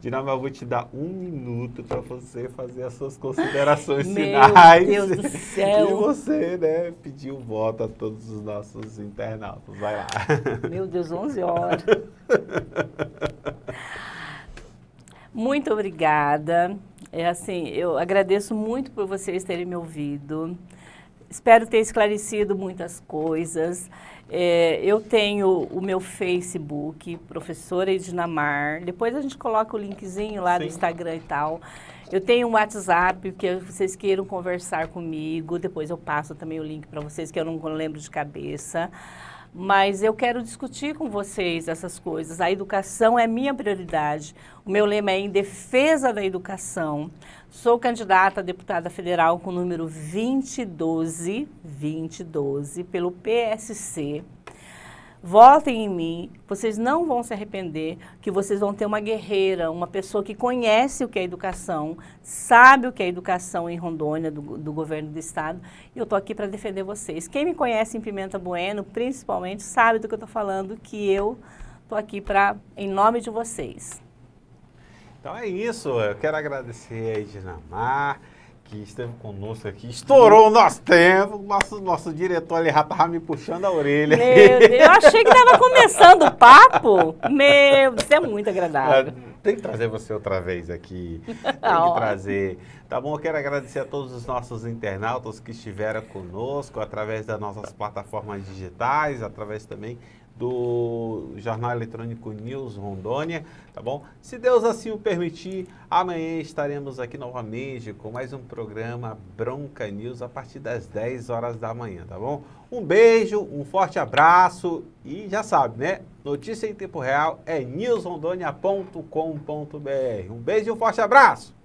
Dinamo, eu vou te dar um minuto para você fazer as suas considerações finais. Meu Deus do céu! E você, né, pediu um voto a todos os nossos internautas. Vai lá. Meu Deus, 11 horas. Muito obrigada. É assim, eu agradeço muito por vocês terem me ouvido espero ter esclarecido muitas coisas. É, eu tenho o meu Facebook, professora Edinamar. Depois a gente coloca o linkzinho lá Sim. do Instagram e tal. Eu tenho um WhatsApp que vocês queiram conversar comigo. Depois eu passo também o link para vocês que eu não lembro de cabeça mas eu quero discutir com vocês essas coisas. A educação é minha prioridade. O meu lema é em defesa da educação. Sou candidata a deputada federal com o número 2012, 2012 pelo PSC, Votem em mim, vocês não vão se arrepender, que vocês vão ter uma guerreira, uma pessoa que conhece o que é educação, sabe o que é educação em Rondônia, do, do governo do estado, e eu estou aqui para defender vocês. Quem me conhece em Pimenta Bueno, principalmente, sabe do que eu estou falando, que eu estou aqui para, em nome de vocês. Então é isso, eu quero agradecer a Edinamar que esteve conosco aqui, estourou o nosso tempo, nosso, nosso diretor ali já estava me puxando a orelha. Meu Deus, eu achei que estava começando o papo. Meu, isso é muito agradável. Ah, tem que trazer você outra vez aqui, tem que trazer. Tá bom, eu quero agradecer a todos os nossos internautas que estiveram conosco através das nossas plataformas digitais, através também do Jornal Eletrônico News Rondônia, tá bom? Se Deus assim o permitir, amanhã estaremos aqui novamente com mais um programa Bronca News a partir das 10 horas da manhã, tá bom? Um beijo, um forte abraço e já sabe, né? Notícia em tempo real é newsrondônia.com.br. Um beijo e um forte abraço!